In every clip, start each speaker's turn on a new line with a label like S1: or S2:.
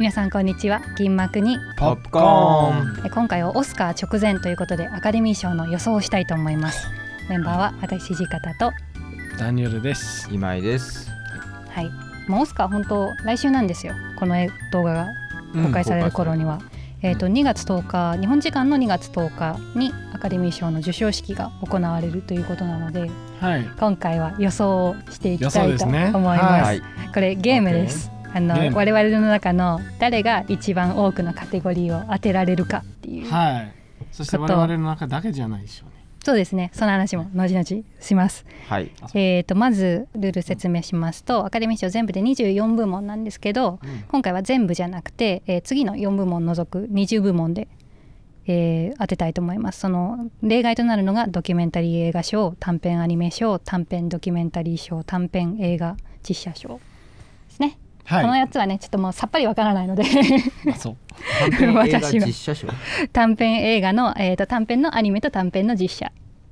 S1: 皆さんこんにちは銀幕にポップコーン今回はオスカー直前ということでアカデミー賞の予想をしたいと思いますメンバーは私地方と
S2: ダニエルです今井です
S1: はいもうオスカー本当来週なんですよこの動画が
S2: 公開される頃
S1: には、うん、えっ、ー、と2月10日日本時間の2月10日にアカデミー賞の授賞式が行われるということなので、はい、今回は予想をしていきたいと思います、ねはい、これゲームです、あの、ね、我々の中の誰が一番多くのカテゴリーを当てられるかって
S3: いうはいそして我々の中だけじゃないでしょうね
S1: そうですねその話も後々します、はい、えーと、まずルール説明しますと、うん、アカデミー賞全部で24部門なんですけど、うん、今回は全部じゃなくて、えー、次の4部門除く20部門でえー、当てたいと思いますその例外となるのがドキュメンタリー映画賞短編アニメ賞短編ドキュメンタリー賞短編映画実写賞はい、このやつはねちょっともうさっぱりわからないので 短編映画の、えーと、短編のアニメと短編の実写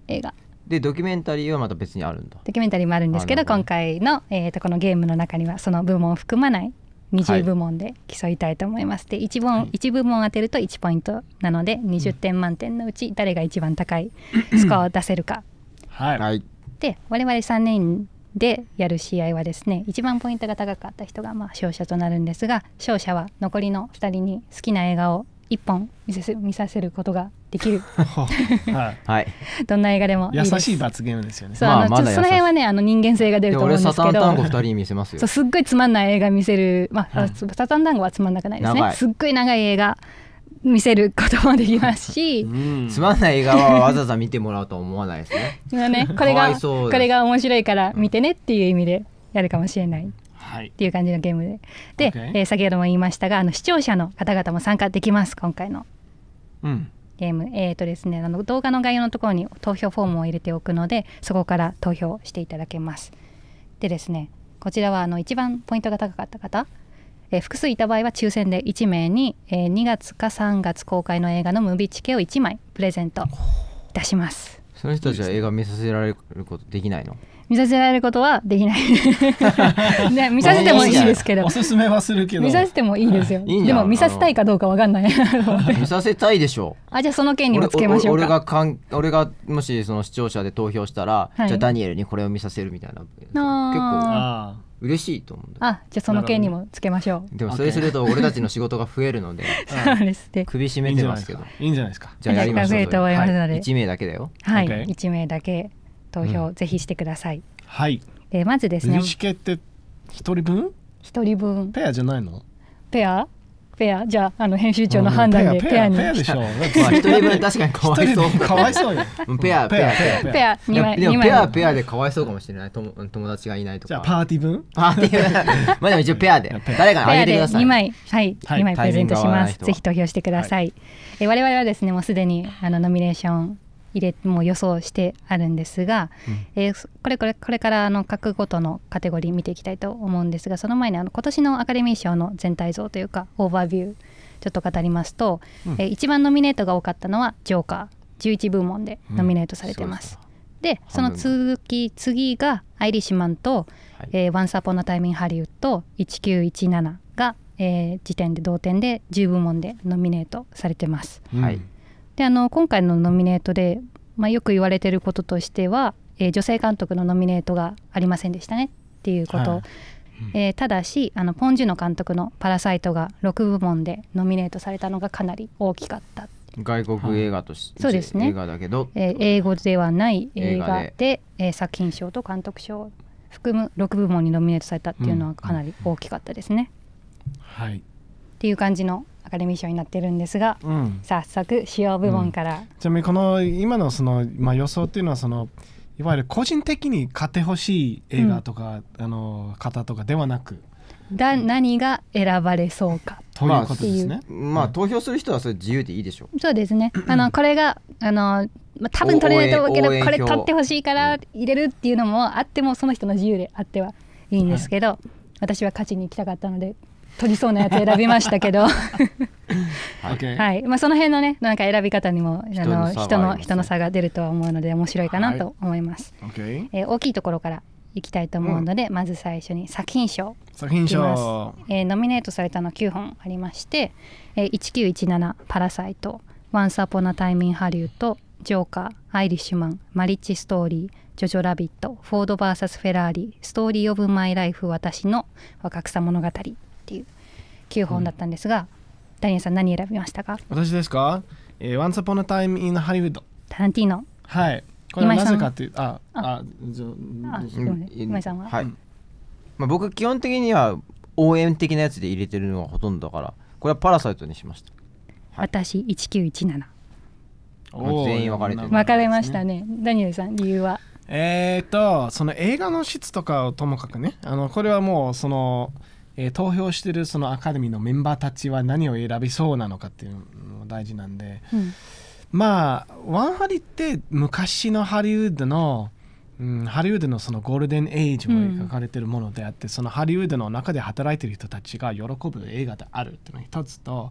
S1: 映画
S2: でドキュメンタリーはまた別にあるんだ
S1: ドキュメンタリーもあるんですけど、今回の、えーと、このゲームの中にはその部門を含まない20部門で競いたいと思います、はい、で1本、は1部門当てると1ポイントなので20点満点のうち誰が一番高いスコアを出せるか、はい、で我々3年でやる試合はですね一番ポイントが高かった人がまあ勝者となるんですが勝者は残りの2人に好きな映画を1本見せ見させることができる
S2: はい、
S1: どんな映画でも優しい
S2: 罰ゲームですよねそう、まあ、あの、ま、その辺
S1: はねあの人間性が出ると思うんですけどそうすっごいつまんない映画見せる、まあ、はい、サタン団子はつまんなくないですねすっごい長い映画見せることもできますし、う
S2: ん、つまんない映画はわざわざ見てもらうとは思わないです
S1: ねね これがこれが面白いから見てねっていう意味でやるかもしれない。はい、っていう感じのゲームで、で、okay. えー、先ほども言いましたがあの視聴者の方々も参加できます今回の、うん、ゲーム、えっ、ー、とですねあの動画の概要のところに投票フォームを入れておくのでそこから投票していただけますでですねこちらはあの一番ポイントが高かった方えー、複数いた場合は抽選で1名に、えー、2月か3月公開の映画のムービーチケを1枚プレゼントいたします
S2: その人たちは映画見させられることできないの
S1: 見させられることはできない ね、見させてもいいですけどお
S2: すすめはするけど見させてもいいですよでも見させたい
S1: かどうかわかんない
S2: 見させたいでしょ
S1: うあじゃあその件にもつけましょう俺が
S2: かん俺がもしその視聴者で投票したら、はい、じゃあダニエルにこれを見させるみたいな
S1: 結
S2: 構嬉しいと思うん
S1: だあじゃあその件にもつけましょう
S2: でもそれすると俺たちの仕事が増えるので そうですね首絞めてますけどいいんじゃないですかじゃあやりましょうと思いますので、はい、1名だけだよはい、okay.
S1: 1名だけ投票、うん、ぜひしてくださいはいでまずですね1
S3: 人分1人分ペアじゃないの
S1: ペアペアじゃあの編集長の判断でペア
S2: にした、うん、ペ確かにかわいそうかわいそうよペアペアペアペア2枚でもペアペアでかわいそうかもしれない友友達がいないとかじゃあパーティー分パーティー分まあでも一応ペアで誰かにあげてください2枚
S1: はい、は2枚プレゼントしますぜひ投票してください、はい、え我々はですねもうすでにあのノミネーション入れも予想してあるんですが、うん、えー、これこれこれからあの各ごとのカテゴリー見ていきたいと思うんですがその前にあの今年のアカデミー賞の全体像というかオーバービューちょっと語りますと、うん、えー、一番ノミネートが多かったのは「ジョーカー」11部門でノミネートされてます。うんでその続き次が「アイリッシュマン」と「はいえー、Once Upon a Time in h o l 1917」が、えー、時点で同点で10部門でノミネートされてます。はい、であの今回のノミネートで、まあ、よく言われてることとしては、えー、女性監督のノミネートがありませんでしたねっていうこと、はいえー、ただしあのポン・ジュノ監督の「パラサイト」が6部門でノミネートされたのがかなり大きかった
S2: 外国映画として、そうですね映画だけど、
S1: えー、英語ではない映画でえ作品賞と監督賞を含む6部門にノミネートされたっていうのはかなり大きかったですね。うん、はいっていう感じのアカデミー賞になってるんですが、うん、早速主要部門から、うん、
S3: ちなみにこの今のその、まあ、予想っていうのはそのいわゆる個人的に買ってほしい映画とか、うん、あの方とかではなく
S1: だ何が選ばれそうかとい
S2: うことですね。まあ、投票する人はそれ自由でいいでしょ
S1: う。そうですね。あのこれがあのまあ多分取れないと思うけどこれ取ってほしいから入れるっていうのもあってもその人の自由であってはいいんですけど、はい、私は勝ちに行きたかったので取りそうなやつ選びましたけど、はいまあ、その辺のねなんか選び方にもあの人の人の差が出るとは思うので面白いかなと思います、え大きいところからいきたいと思うので、まず最初に作品賞作品賞、えノミネートされたの9本ありまして、え一1917「パラサイト」「ワンサポナタイミンハリウッド」「ジョーカー」「アイリッシュマン」「マリッチストーリー」ジョジョラビット、フォードサスフェラーリ、ストーリー・オブ・マイ・ライフ、私の若草物語っていう9本だったんですが、ダニエさん何選びましたか
S3: 私ですか、えー、Once Upon a Time in Hollywood
S1: タランティーノ
S2: はいこれはなぜかっていうああじゃあ今井さんは、はい、まあ、僕基本的には応援的なやつで入れてるのはほとんどだからこれはパラサイトにしました、はい、私1917全員分かれてる、ね、分かれました
S1: ねダニエルさん理由は
S2: えー、っとその
S3: 映画の質とかをともかくねあのこれはもうそのえー、投票してるそのアカデミーのメンバーたちは何を選びそうなのかっていうのも大事なんで、うん、まあワンハリって昔のハリウッドの、うん、ハリウッドのそのゴールデンエイジも描かれてるものであって、うん、そのハリウッドの中で働いてる人たちが喜ぶ映画であるっていうのが一つと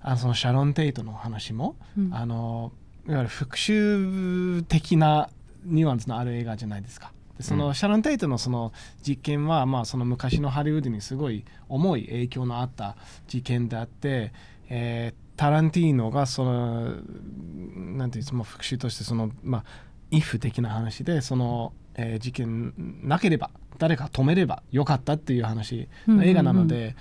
S3: あそのシャロン・テイトの話も、うん、あのいわゆる復讐的なニュアンスのある映画じゃないですか。そのシャラン・テイトのその実験は、まあ、その昔のハリウッドにすごい重い影響のあった事件であって、えー、タランティーノがそのなんていつの復讐としてそのまあイフ的な話でその、えー、事件なければ誰か止めればよかったっていう話の映画なので。うんうんうん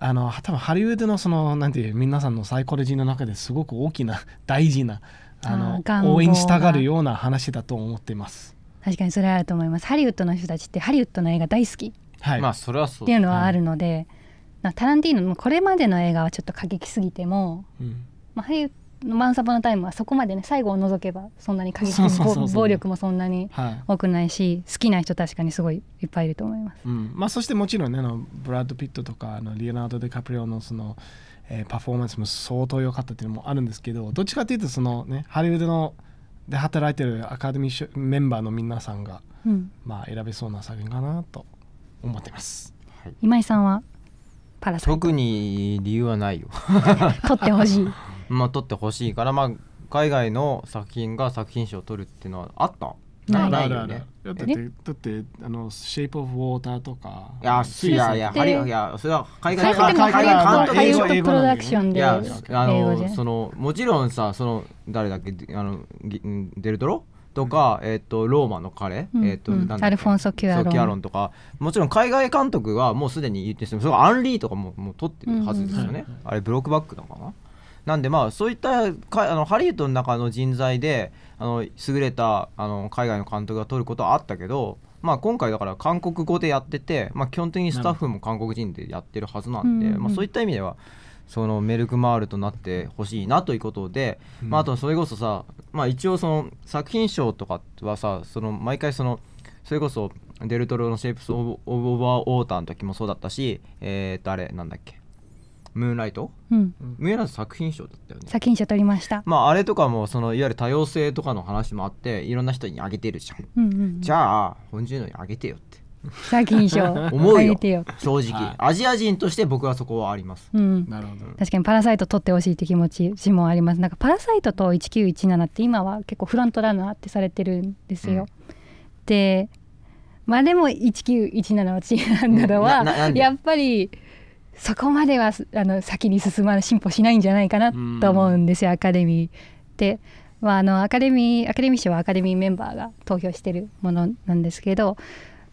S3: あの多分ハリウッドのそのなんていう皆さんのサイコロジーの中ですごく大きな大事なあの応援したがるような話だと思っています。
S1: 確かにそれあると思いますハリウッドの人たちってハリウッドの映画大好き
S2: まあそれはそうっていうのはあ
S1: るので、なタランティーノもこれまでの映画はちょっと過激すぎても、うんまあ、ハリウッドの「マンサポのタイム」はそこまでね最後を除けばそんなに過激すぎそ暴力もそんなに多くないし、好きな人確かにすごいいっぱいいると思います、
S3: うんまあ、そしてもちろんねあのブラッド・ピットとかあのリオナルド・デカプリオのその、えパフォーマンスも相当良かったっていうのもあるんですけどどっちかっていうとそのねハリウッドの「で働いてるアカデミーメンバーの皆さんが、うん、
S2: まあ選べそうな作品かなと思ってます、はい、
S1: 今井さんは
S2: パラ特に理由はないよ撮 ってほしい まあ撮ってほしいからまあ海外の作品が作品賞を取るっていうのはあったないよね。だってだ
S3: ってあのシェイプオフウォーターとか。いやいやいやハリそれは海外海外監督の。プロダクションで。いやあのそ
S2: のもちろんさその誰だっけあのデルトロ？とか、えっと、ローマの彼、えっと、ん、アルフォンソ・キュアロンとかもちろん海外監督はもうすでに言ってそアンリーとかももう撮ってるはずですよね、あれブロックバックだかななんでまあそういったかあのハリウッドの中の人材であの優れたあの海外の監督が取ることはあったけど、まあ、今回だから韓国語でやってて、まあ、基本的にスタッフも韓国人でやってるはずなんで、まあ、そういった意味では。そのメルクマールとなってほしいなということで、うん、まあ、あとそれこそさ、まあ、一応その作品賞とかはさその毎回そのそれこそデルトロの「シェイプス・オブ・オオーター」の時もそうだったしえっ、とあれなんだっけムーンライト、うん、ムーンライト作品賞だったよね
S1: 作品賞取りましたまあ
S2: あれとかもそのいわゆる多様性とかの話もあっていろんな人にあげてるじゃんうんうんうん、じゃあ本人のにあげてよって作品賞思うよよ正直、はい、アジア人として僕はそこはあります、うん、なるほど
S1: 確かに「パラサイト」取ってほしいって気持ちもありますなんか「パラサイト」と「1917」って今は結構フロントランナーってされてるんですよ、うん、でまあでも1917は違うんだろうは、やっぱりそこまではあの先に進まない進歩しないんじゃないかなと思うんですよ、アカデミーで、まあ、あのアカデミーアカデミー賞はアカデミーメンバーが投票してるものなんですけど、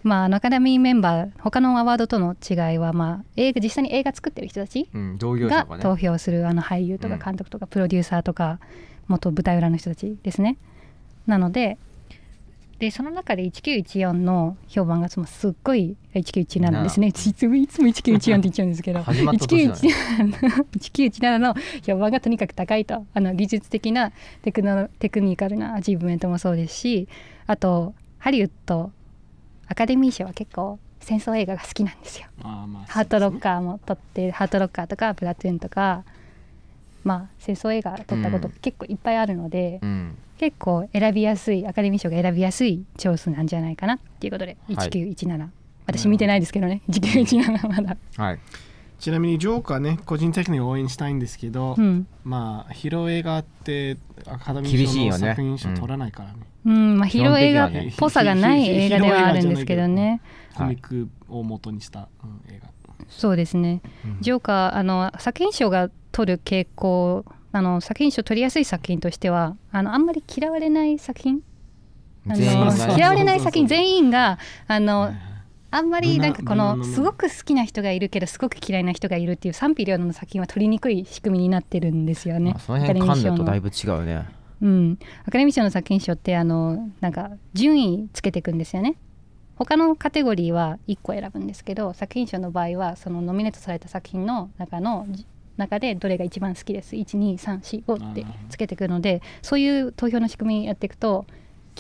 S1: まあ、あのアカデミーメンバー他のアワードとの違いは、まあ、映画実際に映画作ってる人たち
S3: が投票
S1: する、あの俳優とか監督とかプロデューサーとか元舞台裏の人たちですね。なのででその中で1914の評判がそのすっごい1917なんですねいつも1914って言っちゃうんですけど1917 の評判がとにかく高いとあの技術的なテクノテクニカルなアチーブメントもそうですしあとハリウッドアカデミー賞は結構戦争映画が好きなんですよ。
S2: ハート
S1: ロッカーも撮ってハートロッカーとかプラトゥーンとか、まあ、戦争映画撮ったこと結構いっぱいあるので、うん、結構選びやすいアカデミー賞が選びやすいチョなんじゃないかなっていうことで1917、はい、私見てないですけどね、うん、1917まだ、
S3: はい、ちなみにジョーカーね個人的に応援したいんですけど、うん、まあ披露映画ってアカデミー賞の作品賞取らないからね、ね、うん、まあ、披露映画っぽさがない映画ではあるんですけどねコミックを元にした、うん、映画
S1: そうですね、ジョーカーあの作品賞が取る傾向あの作品賞取りやすい作品としてはあのあんまり嫌われない作品嫌われない作品全員があのあんまりなんかこのすごく好きな人がいるけどすごく嫌いな人がいるっていう賛否両論の作品は取りにくい仕組みになってるんですよね。その辺噛んだとだ
S2: いぶ違うね。
S1: うん、アカデミー賞の作品賞ってあのなんか順位つけていくんですよね。他のカテゴリーは1個選ぶんですけど作品賞の場合はそのノミネートされた作品の中の中でどれが一番好きです12345ってつけてくるのでそういう投票の仕組みやっていくと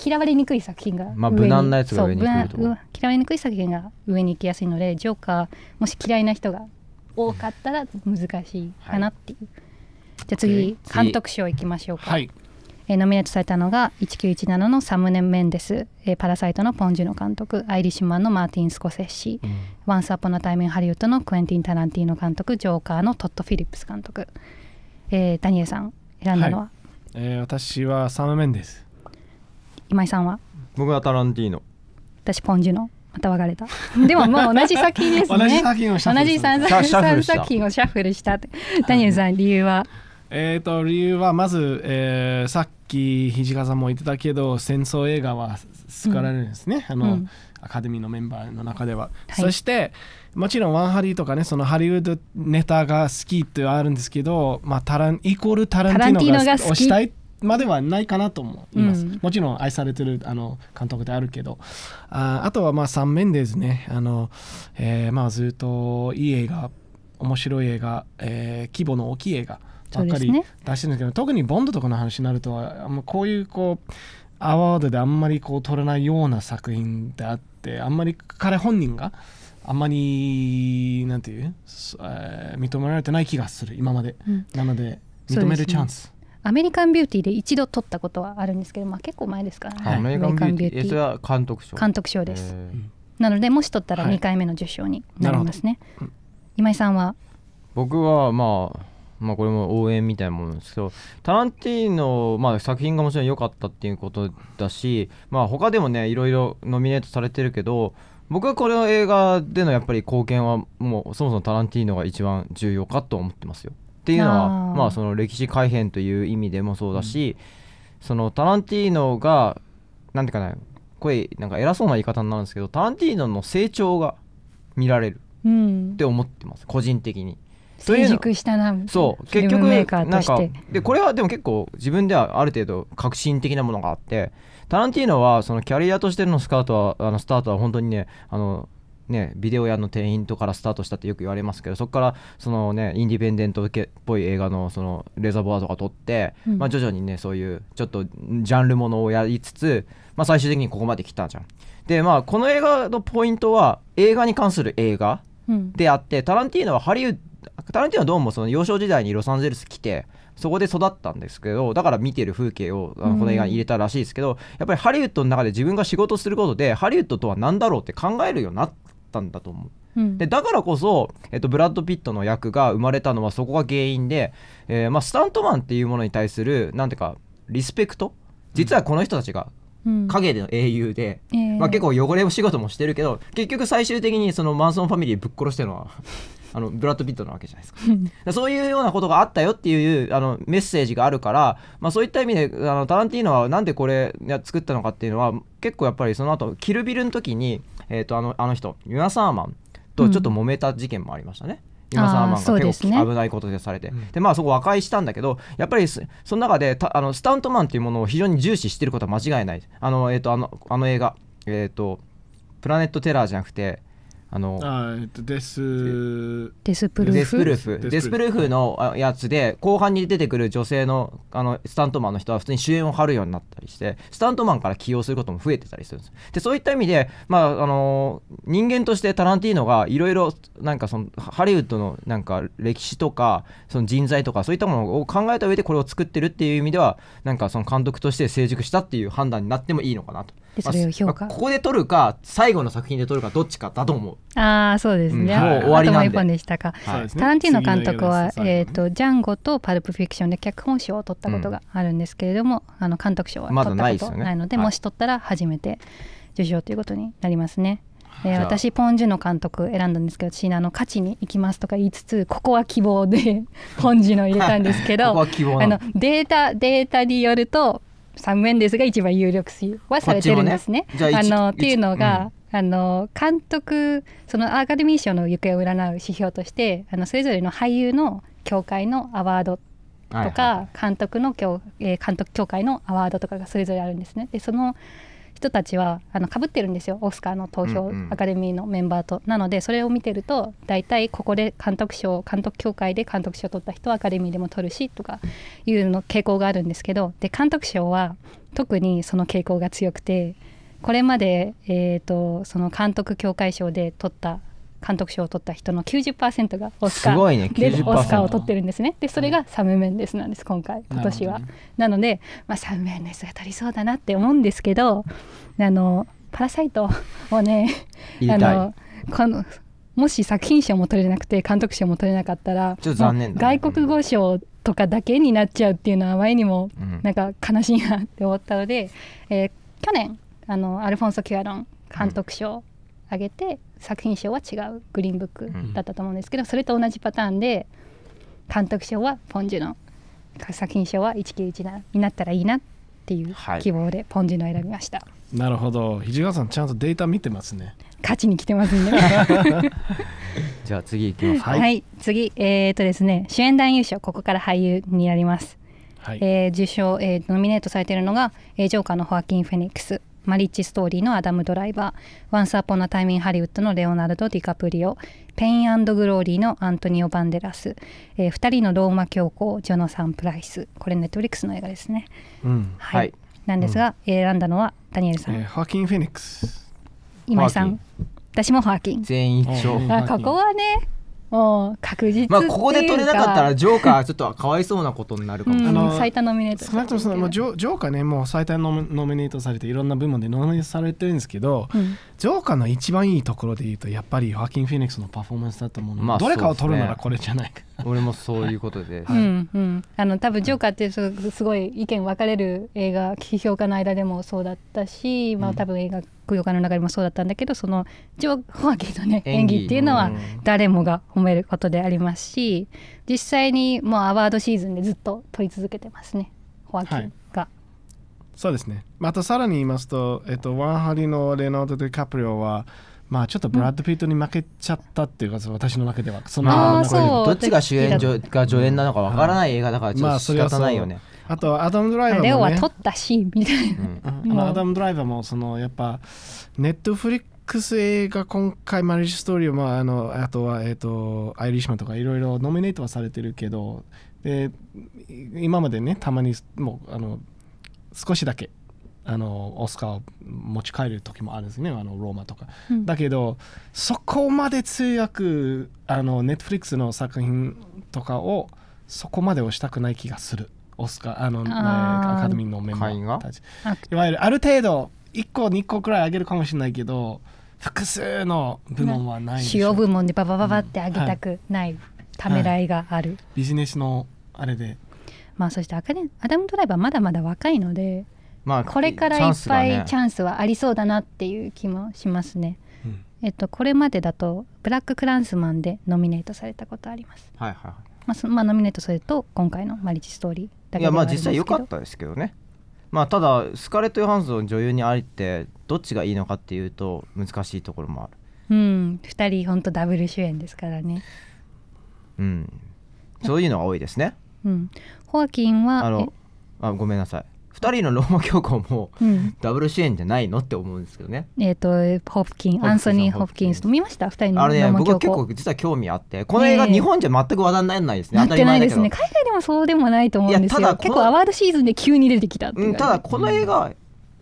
S1: 嫌われにくい作品がまあ、無難なやつが上に来ると嫌われにくい作品が上に行きやすいのでジョーカーもし嫌いな人が多かったら難しいかなっていう、はい、じゃあ次監督賞いきましょうか、はい、えー、ノミネートされたのが1917のサムネ・メンデス、えー、パラサイトのポン・ジュノ監督アイリッシュマンのマーティン・スコセッシ、うん、ワンス・アポナ・タイム・ン・ハリウッドのクエンティン・タランティーノ監督ジョーカーのトット・フィリップス監督、えー、ダニエルさん選んだのは、は
S3: い、えー、私はサム・メンデス今井さんは僕はタランティーノ
S1: 私ポン・ジュノまた別れた。でももう同じ作品ですね。同じ作品をシャッフルした。同じ作品をシャッフルした。ダニエルさん理由は
S3: えーと、理由はまず、えー、さっき土方さんも言ってたけど戦争映画は好られるんですね、うん、あの、うん、アカデミーのメンバーの中では、はい、そしてもちろんワンハリーとかねそのハリウッドネタが好きってあるんですけど、まあ、タランイコールタランティーノが推したいまではないかなと思います、うん、もちろん愛されてるあの監督であるけどああとはまあ3面ですねあの、えー、まあずっといい映画面白い映画、えー、規模の大きい映画ばっかり出してるんですけど、ね、特にボンドとかの話になるとはこういうこうアワードであんまりこう取れないような作品であってあんまり彼本人があんまりなんていう、えー、認められてない気がする今まで、うん、なので認めるチャンス、ね、
S1: アメリカンビューティーで一度取ったことはあるんですけど、まあ、結構前ですからね、はい、アメリカンビューティーそれは
S2: 監督賞監督賞です、えー、
S1: なのでもし取ったら2回目の受賞になりますね、はい、今井さんは
S2: 僕はまあまあ、これも応援みたいなものですけどタランティーノ、まあ、作品がもちろん良かったっていうことだし、まあ、他でもねいろいろノミネートされてるけど僕はこれの映画でのやっぱり貢献はもうそもそもタランティーノが一番重要かと思ってますよ。っていうのはまあ、その歴史改変という意味でもそうだし、うん、そのタランティーノが何て言うかなこれなんか偉そうな言い方になるんですけどタランティーノの成長が見られるって思ってます、うん、個人的に。成熟
S1: したなそう結局なんか
S2: でこれはでも結構自分ではある程度革新的なものがあってタランティーノはそのキャリアとしてのスカートはあのスタートは本当にねあのね、ビデオ屋の店員とからスタートしたってよく言われますけどそこからその、ね、インディペンデントっぽい映画のそのレザーボアとか撮って、うん、まあ、徐々にねそういうちょっとジャンルものをやりつつ、まあ、最終的にここまで来たじゃん。でまあこの映画のポイントは映画に関する映画であって、うん、タランティーノはハリウッドタランティーノはどうもその幼少時代にロサンゼルス来てそこで育ったんですけどだから見てる風景をあのこの映画に入れたらしいですけど、うん、やっぱりハリウッドの中で自分が仕事することでハリウッドとは何だろうって考えるようになったんだと思う。でだからこそ、えっと、ブラッド・ピットの役が生まれたのはそこが原因で、えー、まあ、スタントマンっていうものに対する何ていうかリスペクト実はこの人たちが陰での英雄で、うんまあ、結構汚れ仕事もしてるけど結局最終的にそのマンソンファミリーぶっ殺してるのはあのブラッド・ピットなわけじゃないですかそういうようなことがあったよっていうあのメッセージがあるから、まあ、そういった意味であのタランティーノはなんでこれ作ったのかっていうのは結構やっぱりその後キルビルの時に、えー、とあのあの人ユナ・サーマンとちょっと揉めた事件もありましたね。うん
S3: 今サーマン
S2: が結構危ないことでされて、ね、でまあそこ和解したんだけどやっぱりその中であのスタントマンっていうものを非常に重視してることは間違いないあの,、えーと、とあのあの映画、えーと「プラネット・テラー」じゃなくてあの
S3: デスデスプルーフデスプルーフ
S2: のやつで後半に出てくる女性のあのスタントマンの人は普通に主演を張るようになったりしてスタントマンから起用することも増えてたりするんですでそういった意味で、まあ、あの人間としてタランティーノがいろいろなんかそのハリウッドのなんか歴史とかその人材とかそういったものを考えた上でこれを作ってるっていう意味ではなんかその監督として成熟したっていう判断になってもいいのかなと。それを評価、まあ、ここで取るか最後の作品で取るかどっちかだと思
S1: うああそうですね、うん、もう終わりなんででしたか、はい、タランティーノ監督は、ね、えーと、ジャンゴとパルプフィクションで脚本賞を取ったことがあるんですけれども、うん、あの監督賞は取ったことないのでまでもし取ったら初めて受賞ということになりますね、えー、私ポン・ジュの監督選んだんですけど私あの勝ちに行きますとか言いつつここは希望で ポン・ジュの入れたんですけど あのデータデータによるとサム・エンデスが一番有力視はされてるんですね。ねあのっていうのが、うん、あの監督そのアカデミー賞の行方を占う指標としてあのそれぞれの俳優の協会のアワードとか、はいはい、監督の、協、えー、監督協会のアワードとかがそれぞれあるんですね。でその人たちはあの被ってるんですよオスカーの投票、アカデミーのメンバーとなのでそれを見てると大体ここで監督賞監督協会で監督賞取った人はアカデミーでも取るしとかいうの傾向があるんですけどで監督賞は特にその傾向が強くてこれまで、えーとその監督協会賞で取った監督賞を取った人の90%がオスカー、すごい、ね、でオスカーを取ってるんですねでそれがサム・メンデスなんです今回今年はな、ね,、ので、まあ、サム・メンデスが取りそうだなって思うんですけどあのパラサイトをねあのこのもし作品賞も取れなくて監督賞も取れなかったらちょっと残念、ね、外国語賞とかだけになっちゃうっていうのは前にもなんか悲しいなって思ったので、うん、えー、去年あのアルフォンソ・キュアロン監督賞、うんあげて作品賞は違うグリーンブックだったと思うんですけど、うん、それと同じパターンで監督賞はポン・ジュノ作品賞は1917になったらいいなっていう希望でポン・ジュノ選びました、は
S3: い、なるほど肘川さんちゃんとデータ見てますね
S1: 勝ちに来てますね
S2: じゃあ次いきますはい、はい、
S1: 次えー、っとですね主演男優賞ここから俳優になります、はい、えー、受賞、えー、ノミネートされているのが、えー、ジョーカーのホアキン・フェニックスマリッジストーリーのアダム・ドライバー、ワンサアポのタイミング・ハリウッドのレオナルド・ディカプリオ、ペイングローリーのアントニオ・バンデラス、えー、2人のローマ教皇、ジョナサン・プライス、これ、ネットリックスの映画ですね。
S3: うん、はい、はい、なんですが、
S1: うん、選んだのはダニエルさん。えー、ハーキン・フェニック
S3: ス。今井さん、
S1: 私もハーキン。全員一緒。ここはね、もう確実まあここで取れなかったら
S2: ジョーカーちょっとかわいそうなことになるかもしれない、う最
S1: 多ノミネート
S3: ともそのジョジョーカーねもう最多ノミネートされていろんな部門でノミネートされてるんですけど、うん、ジョーカーの一番いいところで言うとやっぱりホーキン・フェニックスのパフォーマンスだと思うので、まあ、どれかを取るならこれじゃないか、
S2: 俺もそういうことで、はいうん
S1: うん、あの多分「ジョーカー」ってすごい意見分かれる映画批評家の間でもそうだったし、まあ、多分映画評家の中でもそうだったんだけどそのジョー・ホワキーのね演技っていうのは誰もが褒めることでありますし、うん、実際にもうアワードシーズンでずっと撮り続けてますねホワキーが、はい。
S3: そうですねまたさらに言いますと、えっと、ワンハリのレナード・デカプリオはまあちょっとブラッド・ピートに負けちゃったっていうか、私の中ではそのどっちが主演が助演なのかわからない映画だからちょっと仕方ないよね、あとアダム・ドライバーも、ね、レオは撮ったンみたいな、うん、アダム・ドライバーもそのやっぱネットフリックス映画今回マリチジ・ストーリーまああのあとはえっ、ー、とアイリッシュマンとかいろいろノミネートはされてるけどで今までねたまにもうあの少しだけあのオスカーを持ち帰る時もあるんですねあのローマとか、うん、だけどそこまで通訳あのネットフリックスの作品とかをそこまで押したくない気がするオスカーあのアカデミーのメンバーたちいわゆるある程度1個2個くらいあげるかもしれないけど複数の部門はない主要
S1: 部門でババババってあげたくない、うんはい、ためらいがある、はい、
S3: ビジネスのあれで
S1: まあそしてアカデアダム・ドライバーまだまだ若いので
S2: まあ、これからいっぱいチ
S1: ャンスはありそうだなっていう気もしますね。うん、えっと、これまでだと「ブラック・クランスマン」でノミネートされたことあります。はいはいまあそまあ、ノミネートすれと今回の「マリッジ・ストーリー」だけいやまあ実際
S2: 良かったですけどね。まあ、ただスカーレット・ヨハンソン女優にありってどっちがいいのかっていうと難しいところもある。
S1: うん、2人ほんとダブル主演ですからね。
S2: うん、そういうのが多いですね。
S1: うん、ホアキンはあの
S2: あごめんなさい2人のローマ教皇も、ダブル主演じゃないのって思うんですけどね。
S1: えっ、とホプキンアンソニー・ホプキンスと見ました2人のローマ教皇あれ、ね、僕は
S2: 結構実は興味あってこの映画、日本じゃ全く話題にならないですね、当たり前ですね、海
S1: 外でもそうでもないと思うんですど、結構アワードシーズンで急に出てきたうん、ただこの映画、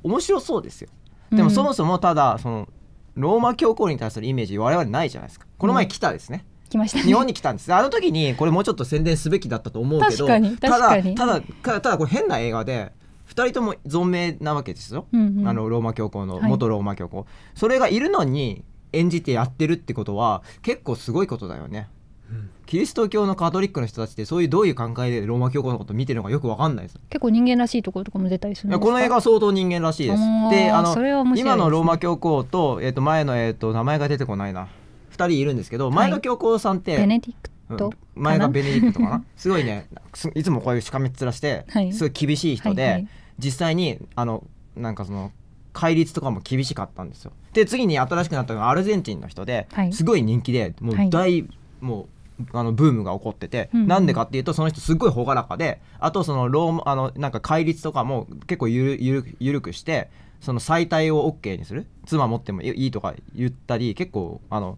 S2: 面白そうですよでもそもそもただそのローマ教皇に対するイメージ我々ないじゃないですかこの前来たですね、来ました、ね、日本に来たんですあの時にこれもうちょっと宣伝すべきだったと思うけどただただただこれ変な映画で2人とも存命なわけですよ、うんうん、あのローマ教皇の元ローマ教皇、はい、それがいるのに演じてやってるってことは結構すごいことだよね。うん、キリスト教のカトリックの人たちってそういうどういう考えでローマ教皇のこと見てるのかよくわかんないです
S1: 結構人間らしいところとかも出
S2: たりするこの映画相当人間らしいですであの、ね、今のローマ教皇と,、えー、と前の、えーと、名前が出てこないな2人いるんですけど前の教皇さんって、はい、ベネディク前がベネディクトかな すごいねいつもこういうしかめっ面して、はい、すごい厳しい人で、はいはい、実際にあのなんかその戒律とかも厳しかったんですよで次に新しくなったのがアルゼンチンの人で、はい、すごい人気でもう大、もうあのブームが起こってて、な、うんでかっていうとその人すごい朗らかであとそのローマあのなんか戒律とかも結構ゆるゆるゆるくしてその最大を OK にする妻持ってもいいとか言ったり結構あの。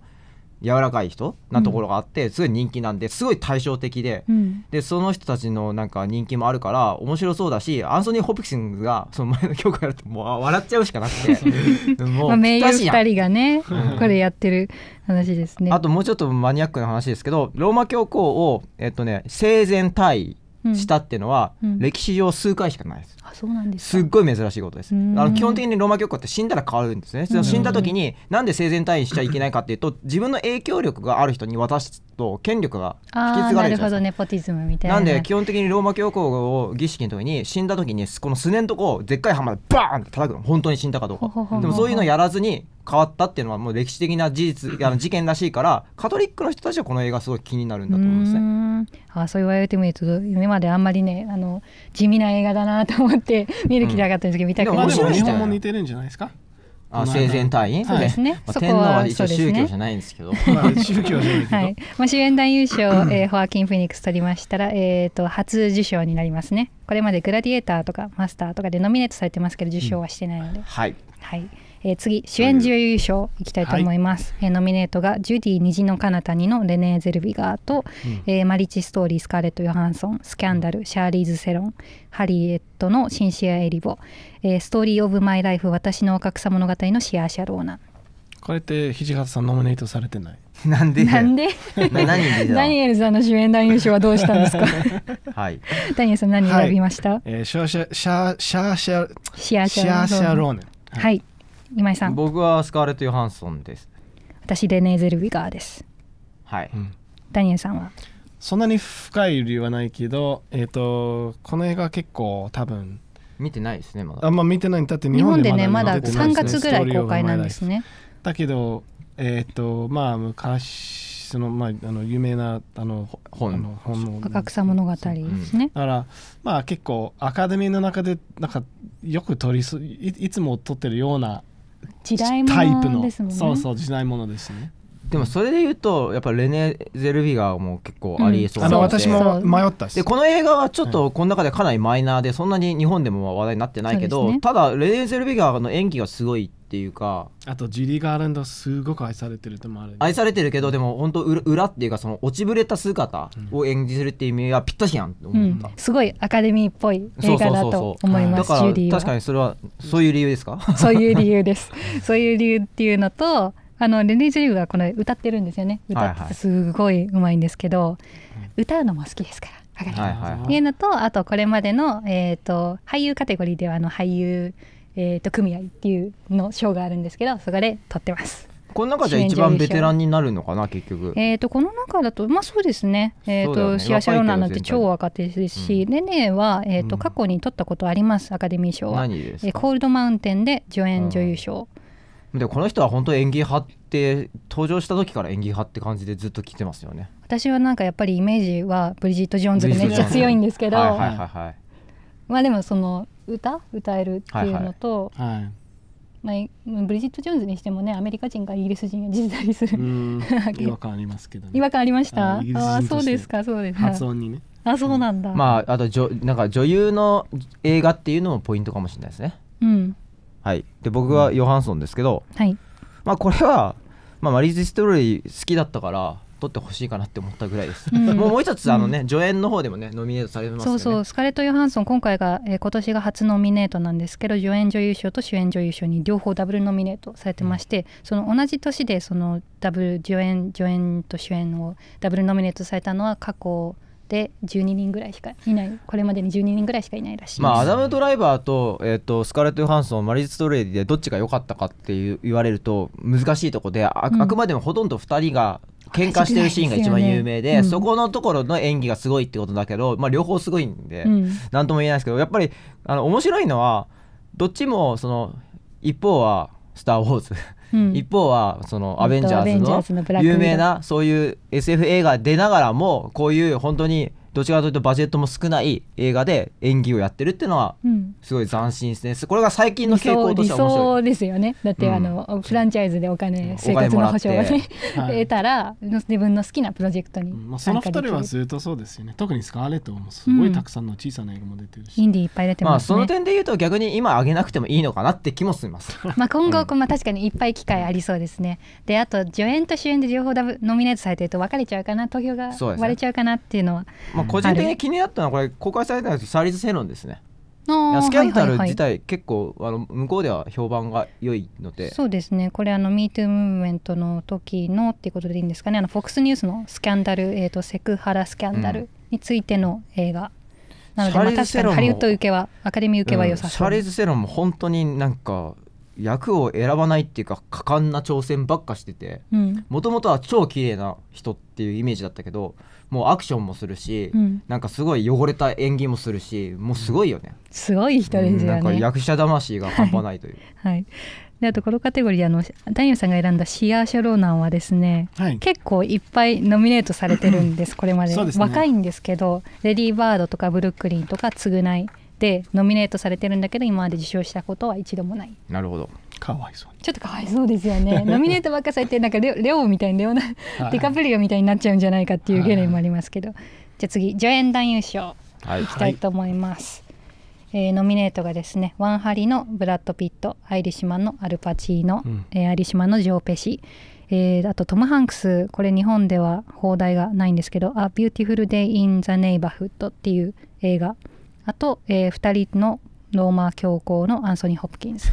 S2: 柔らかい人なところがあって、すごい人気なんですごい対照的で,、でその人たちのなんか人気もあるから面白そうだしアンソニー・ホプキンズがその前の曲やるともう笑っちゃうしかなくて もう名優二
S1: 人がね、これやってる話です
S2: ねあともうちょっとマニアックな話ですけどローマ教皇をえっとね生前退位したっていうのは、歴史上数回しかないです。あそうなんですすっごい珍しいことです。あの基本的にローマ教皇って死んだら変わるんですね。死んだ時になんで生前退位しちゃいけないかっていうと自分の影響力がある人に渡すと権力が引き継がれるなるほど
S1: ネポティズムみたいな。なんで
S2: 基本的にローマ教皇を儀式の時に死んだ時にこのすねのとこをでっかい浜でバーンって叩くの本当に死んだかどうか。でもそういうのやらずに変わったっていうのはもう歴史的な事実あの事件らしいからカトリックの人たちはこの映画すごい気になるんだと思います
S1: ね。うあそう言われてみると今まであんまりねあの地味な映画だなと思って見る気なかったんですけど、見たくなりまし
S2: 日本も
S3: 似てるんじゃないですかあ生前退
S2: 院、そうですね、まあ、天皇は一応宗教じゃないんですけど、ね、宗教じゃないけど、はい
S1: まあ、主演男優賞、えー、ホアキン・フェニックス取りましたら、えーと、と初受賞になりますねこれまでグラディエーターとかマスターとかでノミネートされてますけど受賞はしてないので、うん、はい、はいえー、次主演女優賞いきたいと思います、はい、えー、ノミネートが「ジュディ虹の彼方に」のレネー・ゼルビガーと、うん、えー、マリッチ・ストーリースカーレット・ヨハンソン「スキャンダル」シャーリーズ・セロンハリエットのシンシア・エリボ、えー、ストーリー・オブ・マイ・ライフ私のお若草物語のシアーシャローナ
S3: これって土方さんノミネートされてない なんでなんでダ
S1: ニエルさんの主演男優賞はどうしたんですか はいダニエルさん何選びました、
S3: シャーシ
S1: ャローネはい、はい今井さん
S2: 僕はスカーレット・ヨハンソンです
S1: 私でネーゼル・ウィガーですはい、うん、ダニエルさんは
S3: そんなに深い理由はないけど、えっ、ー、とこの映画結構多分見てないですねまだあんま見てないだって日本でねまだ3月ぐらい公開なんですねだけどえっ、ー、とまあ昔そのまああの有名なあの本の本の赤
S1: 草物語ですね、う
S3: ん、だからまあ結構アカデミーの中でなんかよく取りいいつも撮ってるような
S1: 時代タイプの、ね、そ
S3: うそう時代ものですね
S2: でもそれで言うとやっぱレネ・ゼルビガーも結構ありえそうなので、うん、私も迷ったしでこの映画はちょっとこの中でかなりマイナーでそんなに日本でも話題になってないけど、ね、ただレネ・ゼルビガーの演技がすごいっていうかあとジュリー・ガーランド
S3: すごく愛されてるっもある、
S2: ね、愛されてるけどでも本当裏っていうかその落ちぶれた姿を演じるっていう意味はぴったしやんって
S1: 思った、うん、すごいアカデミーっぽい映画だと思いますジュリーは確かに
S2: それはそういう理由ですかそういう理
S1: 由です そういう理由っていうのとあのレネ・ジュリーがこの歌ってるんですよね歌ってすごいうまいんですけど、はいはい、歌うのも好きですか
S2: らわかはいはいはい、いう
S1: のとあとこれまでの、えーと俳優カテゴリーではあの俳優えー、と組合っていうの賞があるんですけどそこで取ってます。この中じゃ一番ベテラン
S2: になるのかな結局。え
S1: っ、ー、とこの中だとまあそうですね。えっ、ー、と、ね、シアシャローナなんて超若手ですし、うん、レネはえっ、ー、と過去に取ったことあります、アカデ
S2: ミー賞は。何ですえコ
S1: ールドマウンテンで助演女優賞。
S2: うん、でこの人は本当演技派って登場した時から演技派って感じでずっと来てますよね。
S1: 私はなんかやっぱりイメージはブリジット・ジョーンズがめっちゃ強いんですけど。はいはい、はい。まあでもその歌歌えるっていうのと、はいはいまあ、ブリジット・ジョーンズにしてもねアメリカ人がイギリス人を実在す
S3: る
S2: 違和感ありますけど、ね、
S1: 違和感ありましたああそうですかそ
S2: うです発音にねあそうなんだ、うん、まああとなんか女優の映画っていうのもポイントかもしれないですねうんはいで僕はヨハンソンですけど、うん、はいまあこれは、まあ、マリーズ・ストーリー好きだったから取ってほしいかなって思ったぐらいです、うん、もう一つあのね、助演の方でもねノミネートされてますよねそうそ
S1: うスカレット・ヨハンソン今回が、えー、今年が初ノミネートなんですけど助演女優賞と主演女優賞に両方ダブルノミネートされてまして、その同じ年でそのダブル助演助演と主演をダブルノミネートされたのは過去で12人ぐらいしかいないこれまでに12人ぐらいしかいないらしいまあ、アダ
S2: ム・ドライバーと,、えーと、スカレット・ヨハンソンマリーストレイでどっちが良かったかっていう言われると難しいとこであうん、あくまでもほとんど2人が喧嘩してるシーンが一番有名で、ね、そこのところの演技がすごいってことだけど、まあ、両方すごいんで何、うん、とも言えないですけどやっぱりあの面白いのはどっちもその一方は「スター・ウォーズ」うん、一方はそのアベンジャーズの有名なそういう SF 映画出ながらもこういう本当にどちらかというとバジェットも少ない映画で演技をやってるっていうのはすごい斬新ですね、これが最近の傾向としては面白
S1: い理ですよねだってあの、うん、フランチャイズでお金生活の保障をね、得たら自分の好きなプロジェクトに、まあ、その2人はず
S2: っとそうですよね特にスカーレットもすごいたくさんの小さな映画も出てるし、うん、インディーいっぱい出てます、ね、まあ、その点で言うと逆に今上げなくてもいいのかなって気もします
S1: まあ今後、まあ、確かにいっぱい機会ありそうですねであと助演と主演で両方ダブノミネートされてると別れちゃうかな投票が割れちゃうかなっていうのは、ねまあ個人的に気になった
S2: のはこれ公開されたんですけどサーリズ・セロンですね。
S1: スキャンダル自
S2: 体結構あの向こうでは評判が良いのでそ
S1: うですねこれあの MeToo ムーブメントの時のっていうことでいいんですかねあの FOX ニュースのスキャンダル、えーと、セクハラスキャンダルについての映画、うん、なので、まあ、確かにハリウッド受けはアカデミー受けは良さそう、うん、シャリーズ・セ
S2: ロンも本当になんか役を選ばないっていうか果敢な挑戦ばっかしててもともとは超綺麗な人っていうイメージだったけどもうアクションもするし、うん、なんかすごい汚れた演技もするしもうすごいよね、うん、
S1: すごい人ですよね、なんか役者
S2: 魂が半端ないという、
S1: はい、はい、であとこのカテゴリーあのダニエルさんが選んだシアーシャローナンはですね、はい、結構いっぱいノミネートされてるんです これまでね、若いんですけど「レディー・バード」とか「ブルックリン」とか「償い」でノミネートされてるんだけど今まで受賞したことは一度もない
S2: なるほどかわいそうち
S1: ょっとかわいそうですよね ノミネートばっかされてなんかレレオみたいにレオナ、ディカプリオみたいになっちゃうんじゃないかっていう懸念もありますけど、はい、じゃあ次助演男優賞いきたいと思います、はい、えー、ノミネートがですねワンハリのブラッド・ピットアイリシマンのアルパチーノ、うん、えー、アイリシマンのジョー・ペシえー、あとトム・ハンクスこれ日本では放題がないんですけど「A Beautiful Day in the Neighborhood」っていう映画あと、えー、2人のローマ教皇のアンソニー・ホプキンス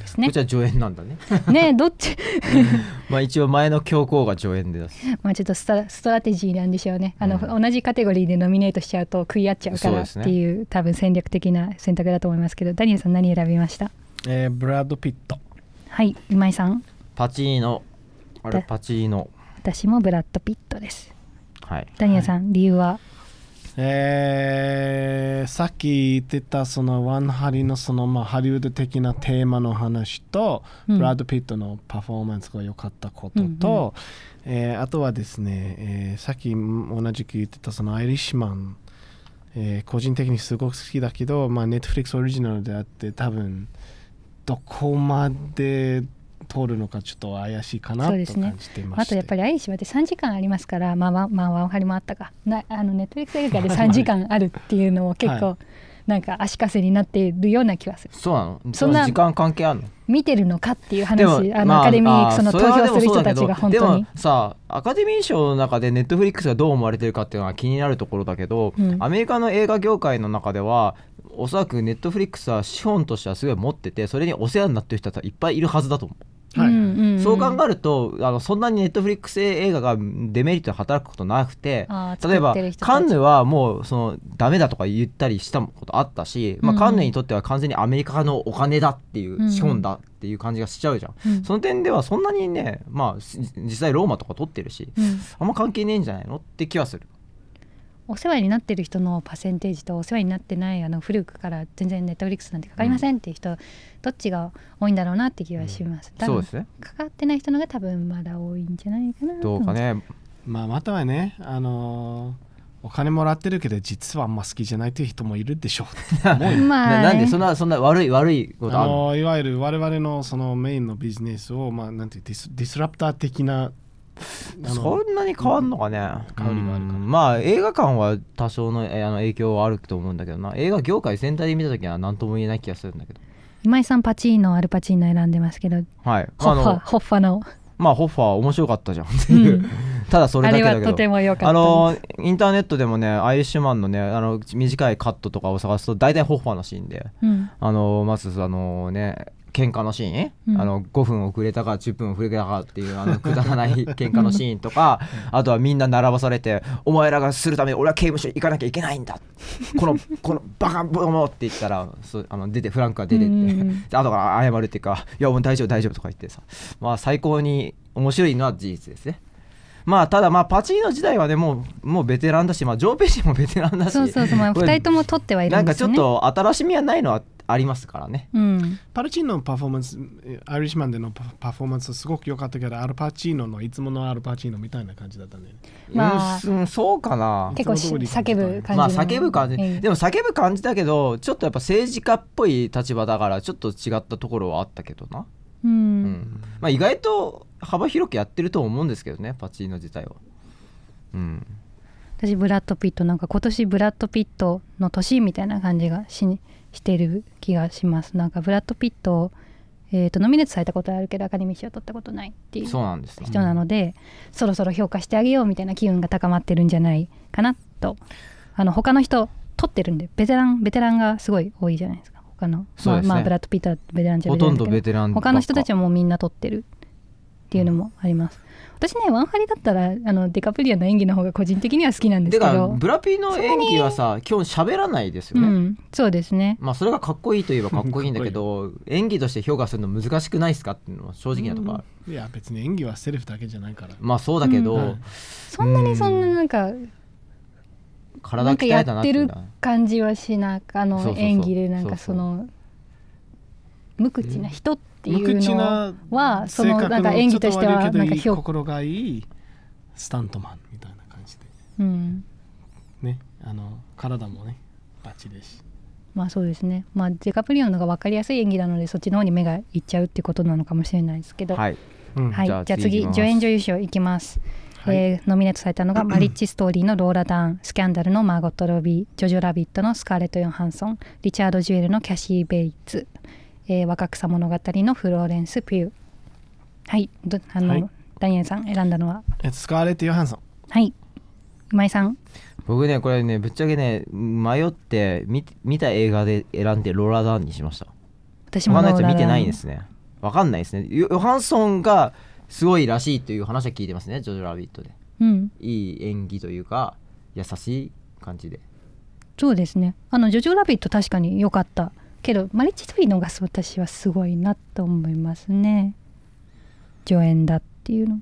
S2: ですね。こちら上演なんだね。
S1: ねどっち
S2: まあ一応前の教皇が上演です。
S1: まあちょっとストストラテジーなんでしょうね。あの、うん、同じカテゴリーでノミネートしちゃうと食い合っちゃうからっていう、ね、多分戦略的な選択だと思いますけど、ダニエルさん何選びました？
S2: えー、ブラッド・ピット。
S1: はい、今井さん。
S2: パチーノ。あれパチーノ。
S1: 私もブラッド・ピットです。
S2: はい。
S3: ダ
S1: ニエルさん、はい、理由は？
S3: えー、さっき言ってたそのワンハリのそのまあハリウッド的なテーマの話と、うん、ブラッド・ピットのパフォーマンスが良かったことと、うんうん、えー、あとはですね、えー、さっき同じく言ってたそのアイリッシュマン、え個人的にすごく好きだけど、まあ、Netflix オリジナルであって多分どこまで通るのかちょっと怪しいかなそうですねあとやっ
S1: ぱり愛イリッ3時間ありますからまあまあ、まあ、ワンハリもあったかなあのネットフリックス映画で3時間あるっていうのを結構、はい、なんか足かせになっているような気が
S2: するそうなのそんな時間関係あるの
S1: 見てるのかっていう話あの、まあ、アカデミーその投票する人たちが本当に
S2: さあアカデミー賞の中でネットフリックスがどう思われてるかっていうのは気になるところだけど、うん、アメリカの映画業界の中ではおそらくネットフリックスは資本としてはすごい持っててそれにお世話になってる人たちはいっぱいいるはずだと思うはいそう考えるとあのそんなにネットフリックス映画がデメリットで働くことなくて例えばカンヌはもうそのダメだとか言ったりしたことあったし、まあ、カンヌにとっては完全にアメリカのお金だっていう資本だっていう感じがしちゃうじゃん、うんうん、その点ではそんなにね、まあ、実際ローマとか撮ってるし、うん、あんま関係ねえんじゃないのって気はする。
S1: お世話になってる人のパーセンテージとお世話になってないあの古くから全然ネットフリックスなんてかかりませんっていう人、うん、どっちが多いんだろうなって気はします、うん、そうですねかかってない人のが多分まだ多いんじゃないかなどうかね
S3: まあまたはねあのーお金もらってるけど実はあんま好きじゃないという人もいるでしょう まあ、なんでそんなそんな悪
S2: い悪いことあの
S3: いわゆる我々のそのメインのビジネスをまあなんていうディスディスラプター的な
S2: そんなに変わんのかね、まあ映画館は多少のあの影響はあると思うんだけどな映画業界全体で見たときは何とも言えない気がするんだけど
S1: 今井さんパチーノアルパチーノ選んでますけど
S2: はいホッファホッファのまあホッファ面白かったじゃんっていう、た だそれだけだけどとても良かったあのインターネットでもねアイリッシュマンのねあの短いカットとかを探すと大体ホッファのシーンで、うん、あのまずあのね喧嘩のシーン、うん、あの5分遅れたか10分遅れたかっていうあの くだらない喧嘩のシーンとかあとはみんな並ばされて「お前らがするために俺は刑務所行かなきゃいけないんだ」この「このバカボモ」って言ったらそあの出てフランクが出てって、うん、から謝るっていうか「いやもう大丈夫大丈夫」とか言ってさまあ最高に面白いのは事実ですね。まあただまあパチーノ時代はねもうもうベテランだしまあジョーペシーもベテランだしそうそうそうまあ2人とも取ってはいるんです、ね、なんかちょっと新しみはないのはありますからね、うん、
S3: パルチーノのパフォーマンスアイリッシュマンでのパフォーマンスすごく良かったけどアル
S2: パチーノのいつものアルパチーノみたいな感じだったね、まあ、うん、そうかな結構叫ぶ感じ、まあ、叫ぶ感じ、でも叫ぶ感じだけどちょっとやっぱ政治家っぽい立場だからちょっと違ったところはあったけどな、
S1: うん、うん、
S2: まあ、意外と幅広くやってると思うんですけどねパチーノ自体は。うん
S1: 私ブラッド・ピットなんか今年ブラッド・ピットの年みたいな感じがししてる気がしますなんかブラッド・ピットえーと、ノミネートされたことあるけどアカデミー賞取ったことないっていう人なので、ね、そろそろ評価してあげようみたいな機運が高まってるんじゃないかなとあの他の人取ってるんでベテランベテランがすごい多いじゃないですか他の、ね、まあ、まあブラッド・ピットはベテランじゃベテラン他の人たちはもうみんな取ってるっていうのもあります、私ねワンハリだったらあのデカプリアの演技の方が個人的には好きなんですけどブラ
S2: ピの演技はさ基本喋らないですよね、う
S1: ん、そうですね
S2: まあそれがかっこいいといえばかっこいいんだけど演技として評価するの難しくないですかっていうのは正直なところうん、いや別に演技
S3: はセルフだけじゃないから
S2: まあそうだけど、うん、そんなにそんななんか、体鍛えたなってる
S1: 感じはしなあの演技でなんかその無口な人っ
S2: てっていうのはそのなんか演技としては
S1: なんか心
S3: がいいスタントマンみたいな感じで、うん、ねあの体もねバッチリし
S1: まあそうですねまあデカプリオのが分かりやすい演技なのでそっちの方に目がいっちゃうってことなのかもしれないですけどはい、うん、はい、じゃあ次助演女優賞いきます、えー、ノミネートされたのが「マリッジ・ストーリー」のローラ・ダーン「スキャンダル」のマーゴット・ロビー「ジョジョ・ラビット」のスカーレット・ヨンハンソン「リチャード・ジュエル」のキャシー・ベイツえー、若草物語のフローレンス・ピュー。はい、どあの、はい、ダニエルさん選んだのは。
S3: スカーレット・ヨハンソン。
S1: はい。今井さん。
S2: 僕ね、これね、ぶっちゃけね、迷って見見た映画で選んでローラダーンにしました。
S1: 私もローラダーン。見てないんです
S2: ね。わかんないですね。ヨハンソンがすごいらしいという話は聞いてますね、ジョジョ・ラビットで。うん、いい演技というか優しい感じで
S1: そうですねあの「ジョジョラビット」確かに良かったけどマリチ・トリー逃す私はすごいなと思いますね助演だっていうの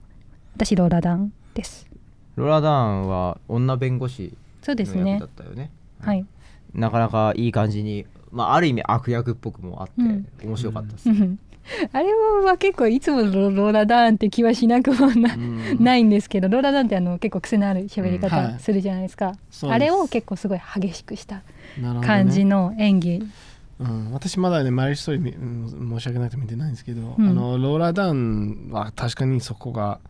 S1: 私ローラダンです
S2: ローラダンは女弁護士の役だったよね、ね、はい、なかなかいい感じに、まあ、ある意味悪役っぽくもあって、面白かったです、
S1: ね、うん あれは結構いつもローラダーンって気はしなくもな,、ないんですけどローラダーンってあの結構癖のある喋り方するじゃないですか、うんはい、すあれを結構すごい激しくした感じの演技
S3: うん、私まだねマリストーリー申し訳なくて見てないんですけど、うん、あのローラーダウンは確かにそこが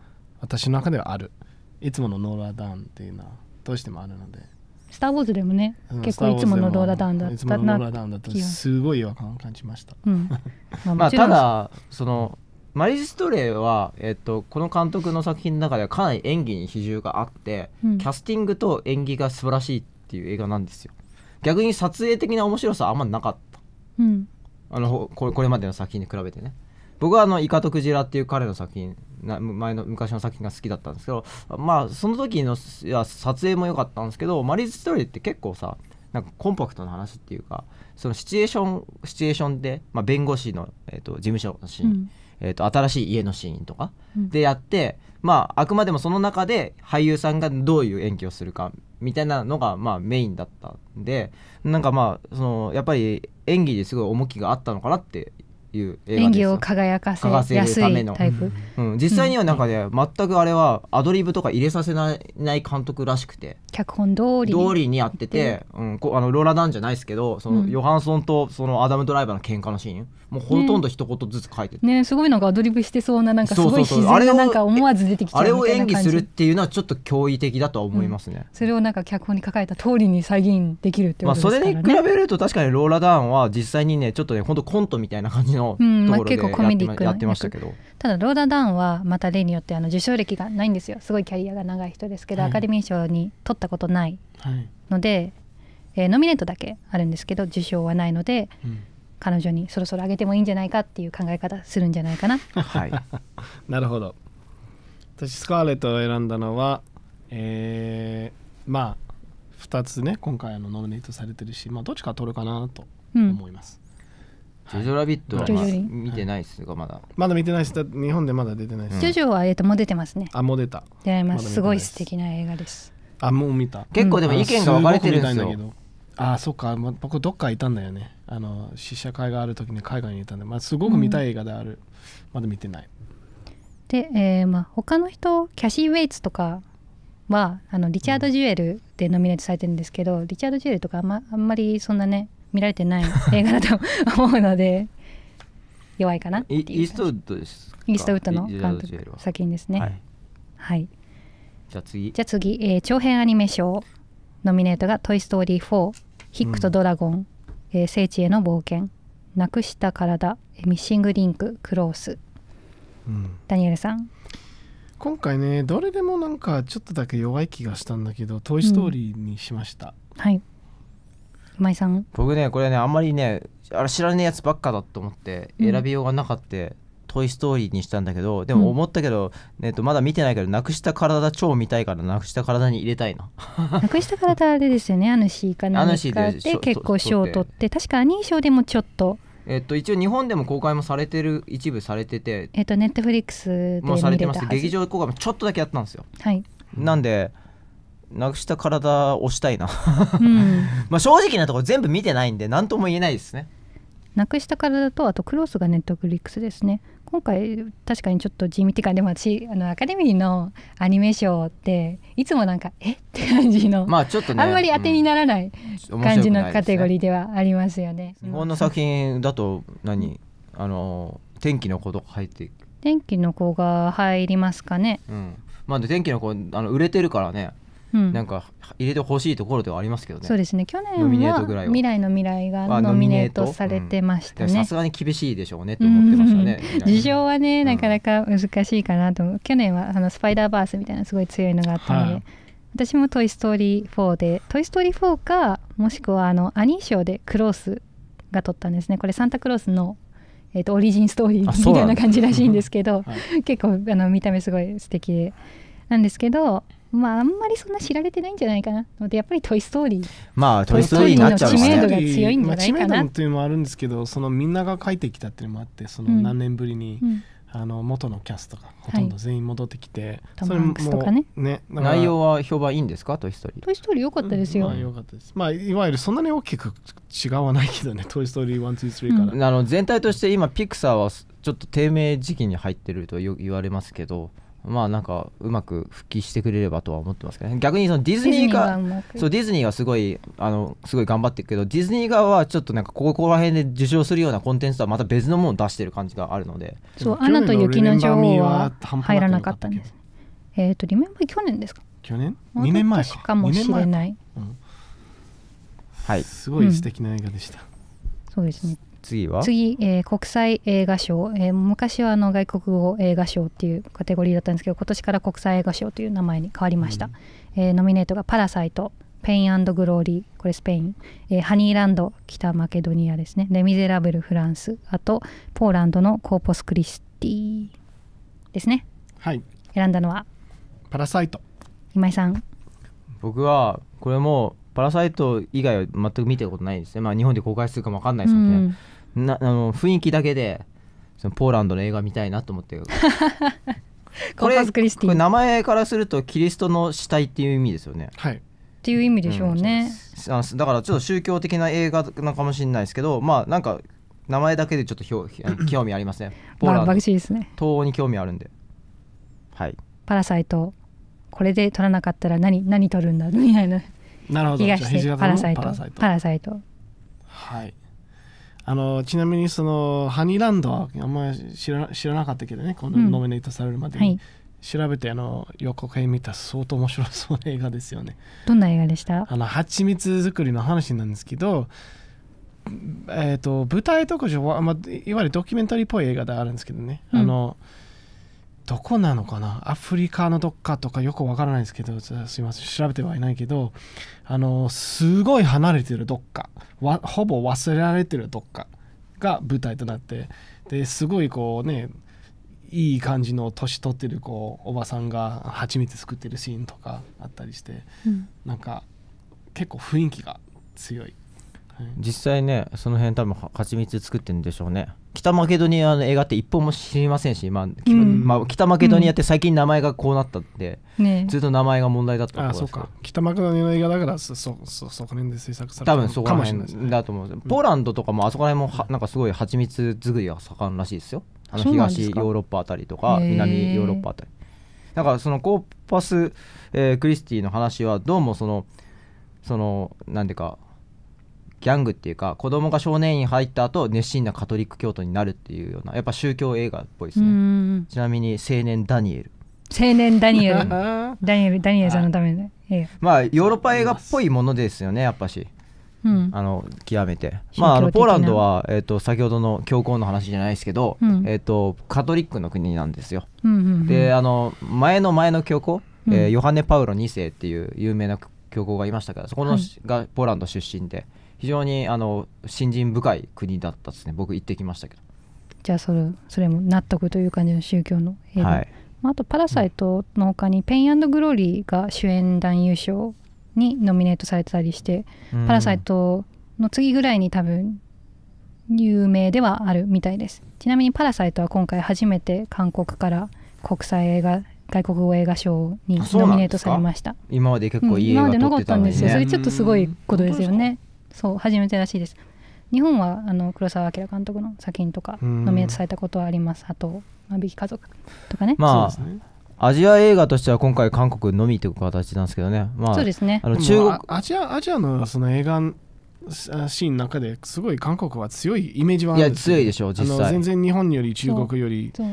S3: 私の中ではあるいつものローラーダウンっていうのはどうしてもあるので
S1: 「スター・ウォーズ」でもね、うん、結構いつものローラーダウンだったなローラーダウンだった
S2: すごい違和感を感じました、
S1: うん、まあ、ただ
S2: そのマリスストレイは、えっと、この監督の作品の中ではかなり演技に比重があって、うん、キャスティングと演技が素晴らしいっていう映画なんですよ逆に撮影的な面白さはあんまなかったうん、あのこれこれまでの作品に比べてね僕はあの「イカとクジラ」っていう彼の作品な前の昔の作品が好きだったんですけどまあその時のいや撮影も良かったんですけど「マリーズ・ストーリー」って結構さなんかコンパクトな話っていうかそのシチュエーションシチュエーションで、まあ、弁護士の、えーと、事務所のシーン、うん、えーと、と新しい家のシーンとかでやって、うん、まああくまでもその中で俳優さんがどういう演技をするかみたいなのがまあメインだったんでなんかまあそのやっぱり演技ですごい重きがあったのかなっていう演技を
S1: 輝かせたすのタイプ、
S2: うん、うん、実際にはかで全くあれはアドリブとか入れさせない監督らしくて
S1: 脚本通り通り
S2: にやってて、うん、こあのローラ・ダンじゃないですけどそのヨハンソンとそのアダム・ドライバーの喧嘩のシーンもうほとんど一言ずつ書いててね、
S1: ね、すごいなんかアドリブしてそうななんかすごい自然ななんか思わず出てきてゃあれを演技するっ
S2: ていうのはちょっと驚異的だとは思いますね、うん、
S1: それをなんか脚本に書かれた通りに再現できるってことですからね、まあ、それに比
S2: べると確かにローラ・ダンは実際にねちょっとね本当コントみたいな感じののところでやってましたけど
S1: ただローダ・ダンはまた例によってあの受賞歴がないんですよすごいキャリアが長い人ですけど、はい、アカデミー賞に取ったことないので、はい、えー、ノミネートだけあるんですけど受賞はないので、うん、彼女にそろそろあげてもいいんじゃないかっていう考え方するんじゃないかな。はい、
S3: なるほど私スカーレットを選んだのは、えー、まあ2つね今回あのノミネートされてるし、まあ、どっちか取るかなと思います。うんジョジョラビットは、まあ、見てないですがまだまだ見てないです日本でまだ出てないです、ジョジ
S1: ョは、えー、ともう出てますねあもう出た出会います、すごい素敵な映画です
S3: あもう見た結構でも意見が分かれてるんですよ、あそっか、まあ、僕どっかいたんだよねあの試写会がある時に海外にいたんで、まあ、すごく見たい映画である、うん、まだ見てない
S1: で、えーまあ、他の人キャシー・ウェイツとかはあのリチャード・ジュエルでノミネートされてるんですけど、うん、リチャード・ジュエルとかあん,、まあんまりそんなね見られてない映画だと思うので弱いかなっていうイーストウッドですイーストウッドの監督作品ですね、はい、はい、じゃあ次じゃあ次、えー、長編アニメ賞ノミネートが「トイ・ストーリー4」「ヒックとドラゴン」うん、えー、聖地への冒険」「なくした体」「ミッシング・リンク」「クロース」うん、ダニエルさん
S3: 今回ねどれでもなんかちょっとだけ弱い気がしたんだけど「トイ・ストーリー」にしま
S2: した、
S1: うん、はい今井さん
S2: 僕ねこれねあんまりねあれ知らねえやつばっかだと思って選びようがなかった、うんトイ・ストーリーにしたんだけどでも思ったけど、うん、えっと、まだ見てないけどなくした体超見たいからなくした体に入れたいな
S1: なくした体あれですよねあのシーかなアで結構賞を取って確かアニー賞でもちょっと
S2: えっと、一応日本でも公開もされてる一部されてて
S1: えっとネットフリックスでもされてます劇
S2: 場公開もちょっとだけやったんですよはいなんでなくした体をしたいなうん、まあ正直なところ全部見てないんで何とも言えないですね
S1: なくした体とあとクロスがネットフリックスですね今回確かにちょっと地味っていうかでも私あのアカデミーのアニメションっていつもなんかえって感じのま
S2: あちょっと、ね、あんまり当てにならない感じのカテゴリー
S1: ではありますよね。日本、の作
S2: 品だと何あの天気の子とか入って
S1: 天気の子が入りますかね。
S2: うん、まあ天気の子あの売れてるからね。なんか入れてほしいところではありますけどね、うん、そうです
S1: ね去年は未来の未来がノミネートされてましたねさす
S2: がに厳しいでしょうねと思ってましたね、事
S1: 情はねなかなか難しいかなと、うん、去年はあのスパイダーバースみたいなすごい強いのがあったので、は私も「トイ・ストーリー4で」トイ・ストーリー4か」もしくはあのアニー賞でクロースが撮ったんですねこれサンタクロースのえーと、とオリジンストーリーみたいな感じらしいんですけど、はい、結構あの見た目すごい素敵でなんですけどまああんまりそんな知られてないんじゃないかなのでやっぱり「トイ・
S2: ストーリー」まあ「トイ・ストーリー」になっちゃう知名度が強いんじゃないかな、まあ、っ
S3: ていうのもあるんですけどそのみんなが書いてきたっていうのもあってその何年ぶりに、うん、あの元のキャストがほとんど全員戻ってきて、はい、それもとかねね内容
S2: は評判いいんですか「トイ・ストーリー」
S3: 「トイ・
S1: ストーリー」良かったですよ、
S3: うん、まあ、かったですまあいわゆるそんなに大きく違わないけどね「トイ・ストーリー123」か
S2: ら、うん、あの全体として今ピクサーはちょっと低迷時期に入ってるとよ言われますけどまあなんかうまく復帰してくれればとは思ってますけど、ね、逆にそのディズニーがそうディズニーがすごいあのすごい頑張ってるけどディズニー側はちょっとなんかここら辺で受賞するようなコンテンツとはまた別のものを出してる感じがあるのでそう「アナと雪の女王」は入
S1: らなかったんですえっ、ー、とリメンバー去年ですか
S2: 去年
S3: 二年前かかもしれない、うん、はいすごい素敵な映画でした、うん、そうですね次は
S1: 次、えー、国際映画賞、えー、昔はあの外国語映画賞っていうカテゴリーだったんですけど今年から国際映画賞という名前に変わりました、うん、えー、ノミネートが「パラサイト」「ペイングローリー」これスペイン、えー、ハニーランド北マケドニアですね「レ・ミゼラブル」フランスあとポーランドのコーポス・クリスティですねはい選んだのは「パラサイト」今井さん
S2: 僕はこれもパラサイト以外は全く見たことないですね、まあ、日本で公開するかも分かんないですけどね、うん、なあの雰囲気だけでそのポーランドの映画見たいなと思って これこれ名前からするとキリストの死体っていう意味ですよね。はいっ
S1: ていう意味でしょうね、
S2: うんだからちょっと宗教的な映画なのかもしれないですけどまあなんか名前だけでちょっとひょ興味あります ね。ポーランド、東欧に興味あるんで。はい。
S1: パラサイトこれで撮らなかったら何何撮るんだみたいな
S2: なるほ
S3: ど。パラサイト。パラサイト。はい。あのちなみにそのハニーランドはあんまり知ら知らなかったけどね、このノミネートされるまでに、うんはい、調べてあの予告編見た相当面白そうな映画ですよね。
S1: どんな映画でした
S3: あの蜂蜜作りの話なんですけど、えーと、舞台特徴は、まあ、いわゆるドキュメンタリーっぽい映画であるんですけどね、うん、あのどこなのかなアフリカのどっかとかよくわからないですけど、すいません、調べてはいないけど、あの、すごい離れてるどっか、ほぼ忘れられてるどっかが舞台となって、で、すごいこうね、いい感じの年取ってるこうおばさんが初めて作ってるシーンとかあったりして、うん、なんか結
S2: 構雰囲気が強い実際ねその辺多分蜂蜜作ってるんでしょうね北マケドニアの映画って一本も知りませんし、まあ、うん、まあ、北マケドニアって最近名前がこうなったって、うんね、ずっと名前が問題だったあそうか
S3: 北マケドニアの映画だからそそそそこら辺で制作された多分そこら辺
S2: だと思うんです、ポーランドとかもあそこら辺もはなんかすごい蜂蜜作りが盛んらしいですよあの東ヨーロッパあたりとか南ヨーロッパあたりだからそのコーパス、えー、クリスティの話はどうもそのそのなんていうかギャングっていうか子供が少年院入った後熱心なカトリック教徒になるっていうようなやっぱ宗教映画っぽいですねちなみに青年ダニエル
S1: 青年ダニエルダニエルダニエルさんのための
S2: まあヨーロッパ映画っぽいものですよねやっぱしうん、あの極めて、まあ、あのポーランドは、えーと、先ほどの教皇の話じゃないですけど、うん、えーと、カトリックの国なんですよ。うんうんうん、であの前の前の教皇、うん、えヨハネ・パウロ2世っていう有名な教皇がいましたからそこの、はい、がポーランド出身で。非常にあの信心深い国だったですね僕行ってきましたけど
S1: じゃあそれそれも納得という感じの宗教の映画、はいまあ、あと「パラサイト」のほかに「ペイングローリー」が主演男優賞にノミネートされてたりして「パラサイト」の次ぐらいに多分有名ではあるみたいですちなみに「パラサイト」は今回初めて韓国から国際映画外国語映画賞にノミネートされました
S2: 今まで結構いい映画撮ってたのに、ね、今までなかったんですよそれちょっとすごい
S1: ことですよねそう初めてらしいです日本はあの黒澤明監督の作品とかノミネートされたことはありますあと「万引き家族」とかねま
S2: あ、アジア映画としては今回韓国のみという形なんですけどね、まあ、そうですねあの中国、
S3: アジアアジアのその映画シーンの中ですごい韓国は強いイメージはあるんです、ね、いや強いでしょう実際全然日本より中国よりそう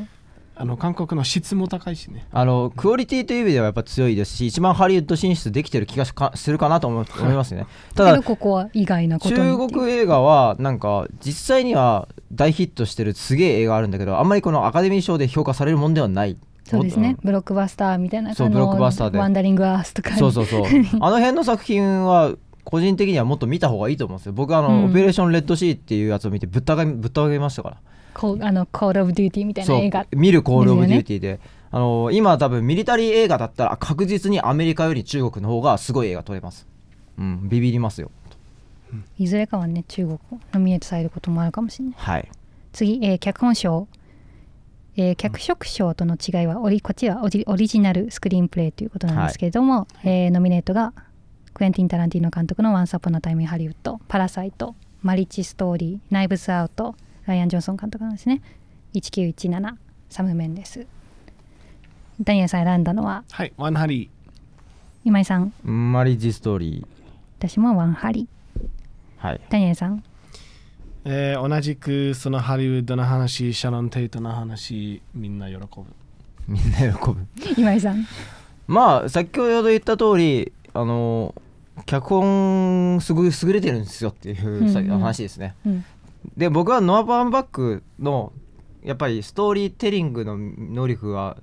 S3: あの韓国の質も高いしね
S2: あのクオリティという意味ではやっぱ強いですし一番ハリウッド進出できてる気がするかなと思いますね、ただこ
S1: こは意外なこと中
S2: 国映画はなんか実際には大ヒットしてるすげえ映画あるんだけどあんまりこのアカデミー賞で評価されるもんではないそうですね、
S1: ブロックバスターみたいなそうブロックバスターでワンダリングアースとかそうそうそう
S2: あの辺の作品は個人的にはもっと見た方がいいと思うんですよ僕あの、うん、オペレーションレッドシーっていうやつを見てぶったぶった上げましたから
S1: コあのコール・オブ・デューティーみたいな映画、ね、見
S2: るコール・オブ・デューティーであの今多分ミリタリー映画だったら確実にアメリカより中国の方がすごい映画撮れます、うん、ビビりますよ、
S1: うん、いずれかはね中国ノミネートされることもあるかもしれない、はい、次、えー、脚本賞、えー、脚色賞との違いはオリこっちはオリオリジナルスクリーンプレイということなんですけれども、はい、えー、ノミネートがクエンティン・タランティーノ監督の「ワンサポのタイムハリウッド」「パラサイト」「マリッチ・ストーリー」「ナイブズ・アウト」ライアン・ジョンソン監督なんですね1917サム・メンですダニエルさん選んだのははい
S3: ワンハリー
S1: 今井さん
S2: マリッジストーリー
S1: 私もワンハリーはいダニエルさん
S2: えー、同
S3: じくそのハリウッドの話シャロン・テイトの話みんな喜ぶ
S2: みんな喜ぶ今井さんまあ先ほど言った通りあの脚本すごい優れてるんですよっていう、うんうん、話ですね、うん、で僕はノア・バーンバックのやっぱりストーリーテリングの能力は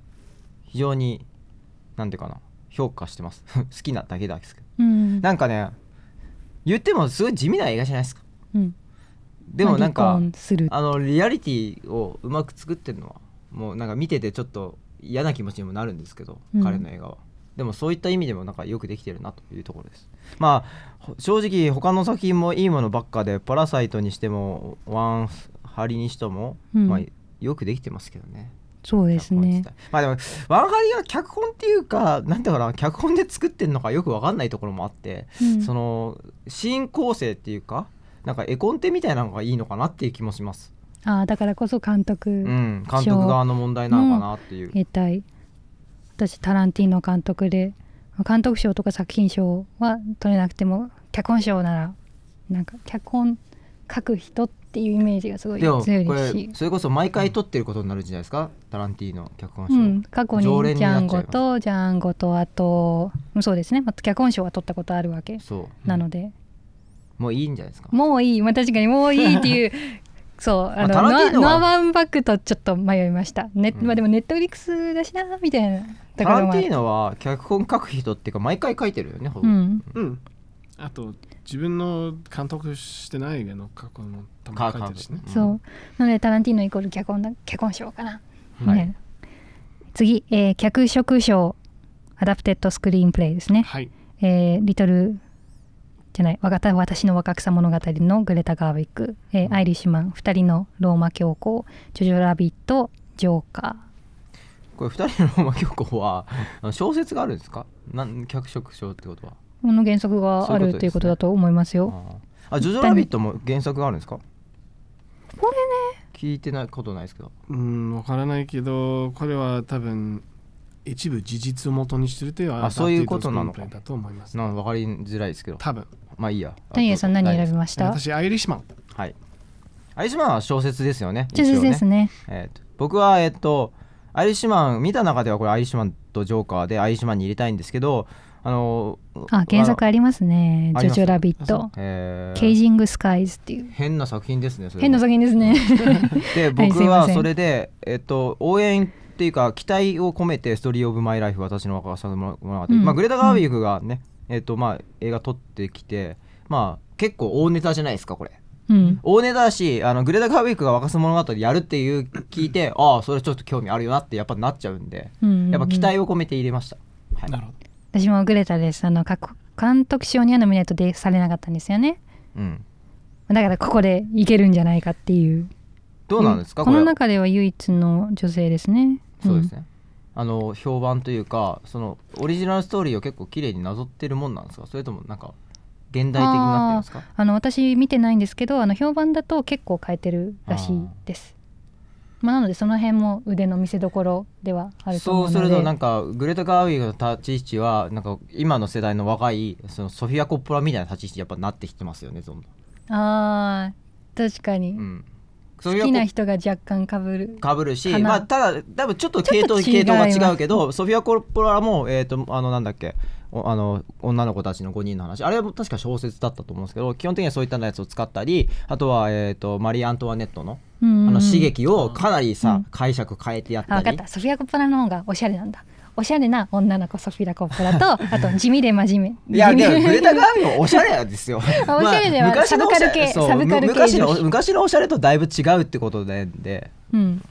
S2: 非常に何ていうかな評価してます 好きなだけですけど、うん、なんかね言ってもすごい地味な映画じゃないですか、うん、でもなんか、あの、のリアリティをうまく作ってるのはもうなんか見ててちょっと嫌な気持ちにもなるんですけど、うん、彼の映画はでもそういった意味でもなんかよくできてるなというところです。まあ正直他の作品もいいものばっかで「パラサイト」にしても「ワンハリ」にしても、うん、まあ、よくできてますけどね。
S1: そうですね。
S2: まあでもワンハリは脚本っていうかなんていうかな脚本で作ってるのかよく分かんないところもあって、うん、そのシーン構成っていうかなんか絵コンテみたいなのがいいのかなっていう気もします。
S1: ああだからこそ監督、うん、監督側の問題なのかなっていう。うん私タランティーノ監督で監督賞とか作品賞は取れなくても脚本賞ならなんか脚本書く人っていうイメージがすごい強いし
S2: それこそ毎回取ってることになるじゃないですか、うん、タランティーノ脚本賞、うん、過去にジャンゴと
S1: ジャンゴとあとそうですね、ま、脚本賞は取ったことあるわけそう、なので、
S2: もういいんじゃないですか
S1: もういい、まあ、確かにもういいっていう そうあのタラーノアワンバックとちょっと迷いました、ねうんまあ、でもネットフリックスだしなみたいなと
S3: タころランもあティーノ
S2: は脚本書く人っていうか毎回書いてるよね、ほぼうん、うんあと
S3: 自分の監督してない映画の過去のたまに書いてるしね。そう
S1: なのでタランティーノイコール脚本だ脚本賞かな、はねい、次、えー脚色賞アダプテッドスクリーンプレイですね、はい。えーリトルじゃない私の若草物語のグレタ・ガーウィック、えー、アイリッシュマン2人のローマ教皇ジョジョ・ラビットジョーカ
S2: ーこれ2人のローマ教皇は小説があるんですかなん脚色書ってことは
S1: この原作があるということだと思いますよ、
S2: あジョジョ・ラビットも原作があるんですかこれね聞いてないことないですけど
S3: うん分からないけどこれは多分一部事実をもとにしてるというあそういうことなのかだと思い
S2: ますな分かりづらいですけど多分まあいいや谷江さん何選びました私アイリッシュマンはいアイリッシュマンは小説ですよね小説ですね、ね、えーと、僕はえっ、ー、とアイリッシュマン見た中ではこれアイリッシュマンとジョーカーでアイリッシュマンに入れたいんですけどあのあ原作あ
S1: りますね「ジョジョラビット」えー「ケイジング・スカイズ」っていう
S2: 変な作品ですね変な作品ですね で僕は それで、えっと、応援っていうか期待を込めて「ストーリー・オブ・マイ・ライフ私の若さ物語」うん、まあ、グレタ・ガーウィークがね、うん、えーとまあ、映画撮ってきて、まあ、結構大ネタじゃないですかこれ。うん、大ネタだしあのグレタ・ガーウィークが若さ物語やるっていう聞いてああそれちょっと興味あるよなってやっぱなっちゃうんで、うんうんうん、やっぱ期待を込めて入れました、はい、なるほど
S1: 私もグレタですあの監督賞にはノミネートでされなかったんですよね、うん、だからここでいけるんじゃないかっていうどうなんですか、うん、この中では唯一の女性ですね
S2: そうですね、あの評判というかそのオリジナルストーリーを結構綺麗になぞってるもんなんですかそれともなんか現代的になってますか
S1: あの私見てないんですけどあの評判だと結構変えてるらしいですまあ、なのでその辺も腕の見せ所ではあると思うのそうするとなん
S2: かグレタ・ガーウィーの立ち位置はなんか今の世代の若いそのソフィア・コッポラみたいな立ち位置やっぱなってきてますよねどんどん
S1: あ確かに、うん、好きな人が若干かぶるかぶるし、まあ、ただ多分ちょっと系統系統が違うけ
S2: どソフィア・コロプラも、えーと、あのなんだっけあの女の子たちの5人の話あれは確か小説だったと思うんですけど基本的にはそういったやつを使ったりあとは、えーと、マリー・アントワネットのあの刺激をかなりさ、うん、解釈変えてやったりあ分かった
S1: ソフィア・コロプラの方がおしゃれなんだおしゃれな女の子ソフィラ・コップラと あと地味で真面目いやでもグレタ・ガービーおしゃれですよまあ、おしゃれでは、サブカル系サブカル系昔の
S2: 昔のおしゃれとだいぶ違うってことでで、
S1: うん、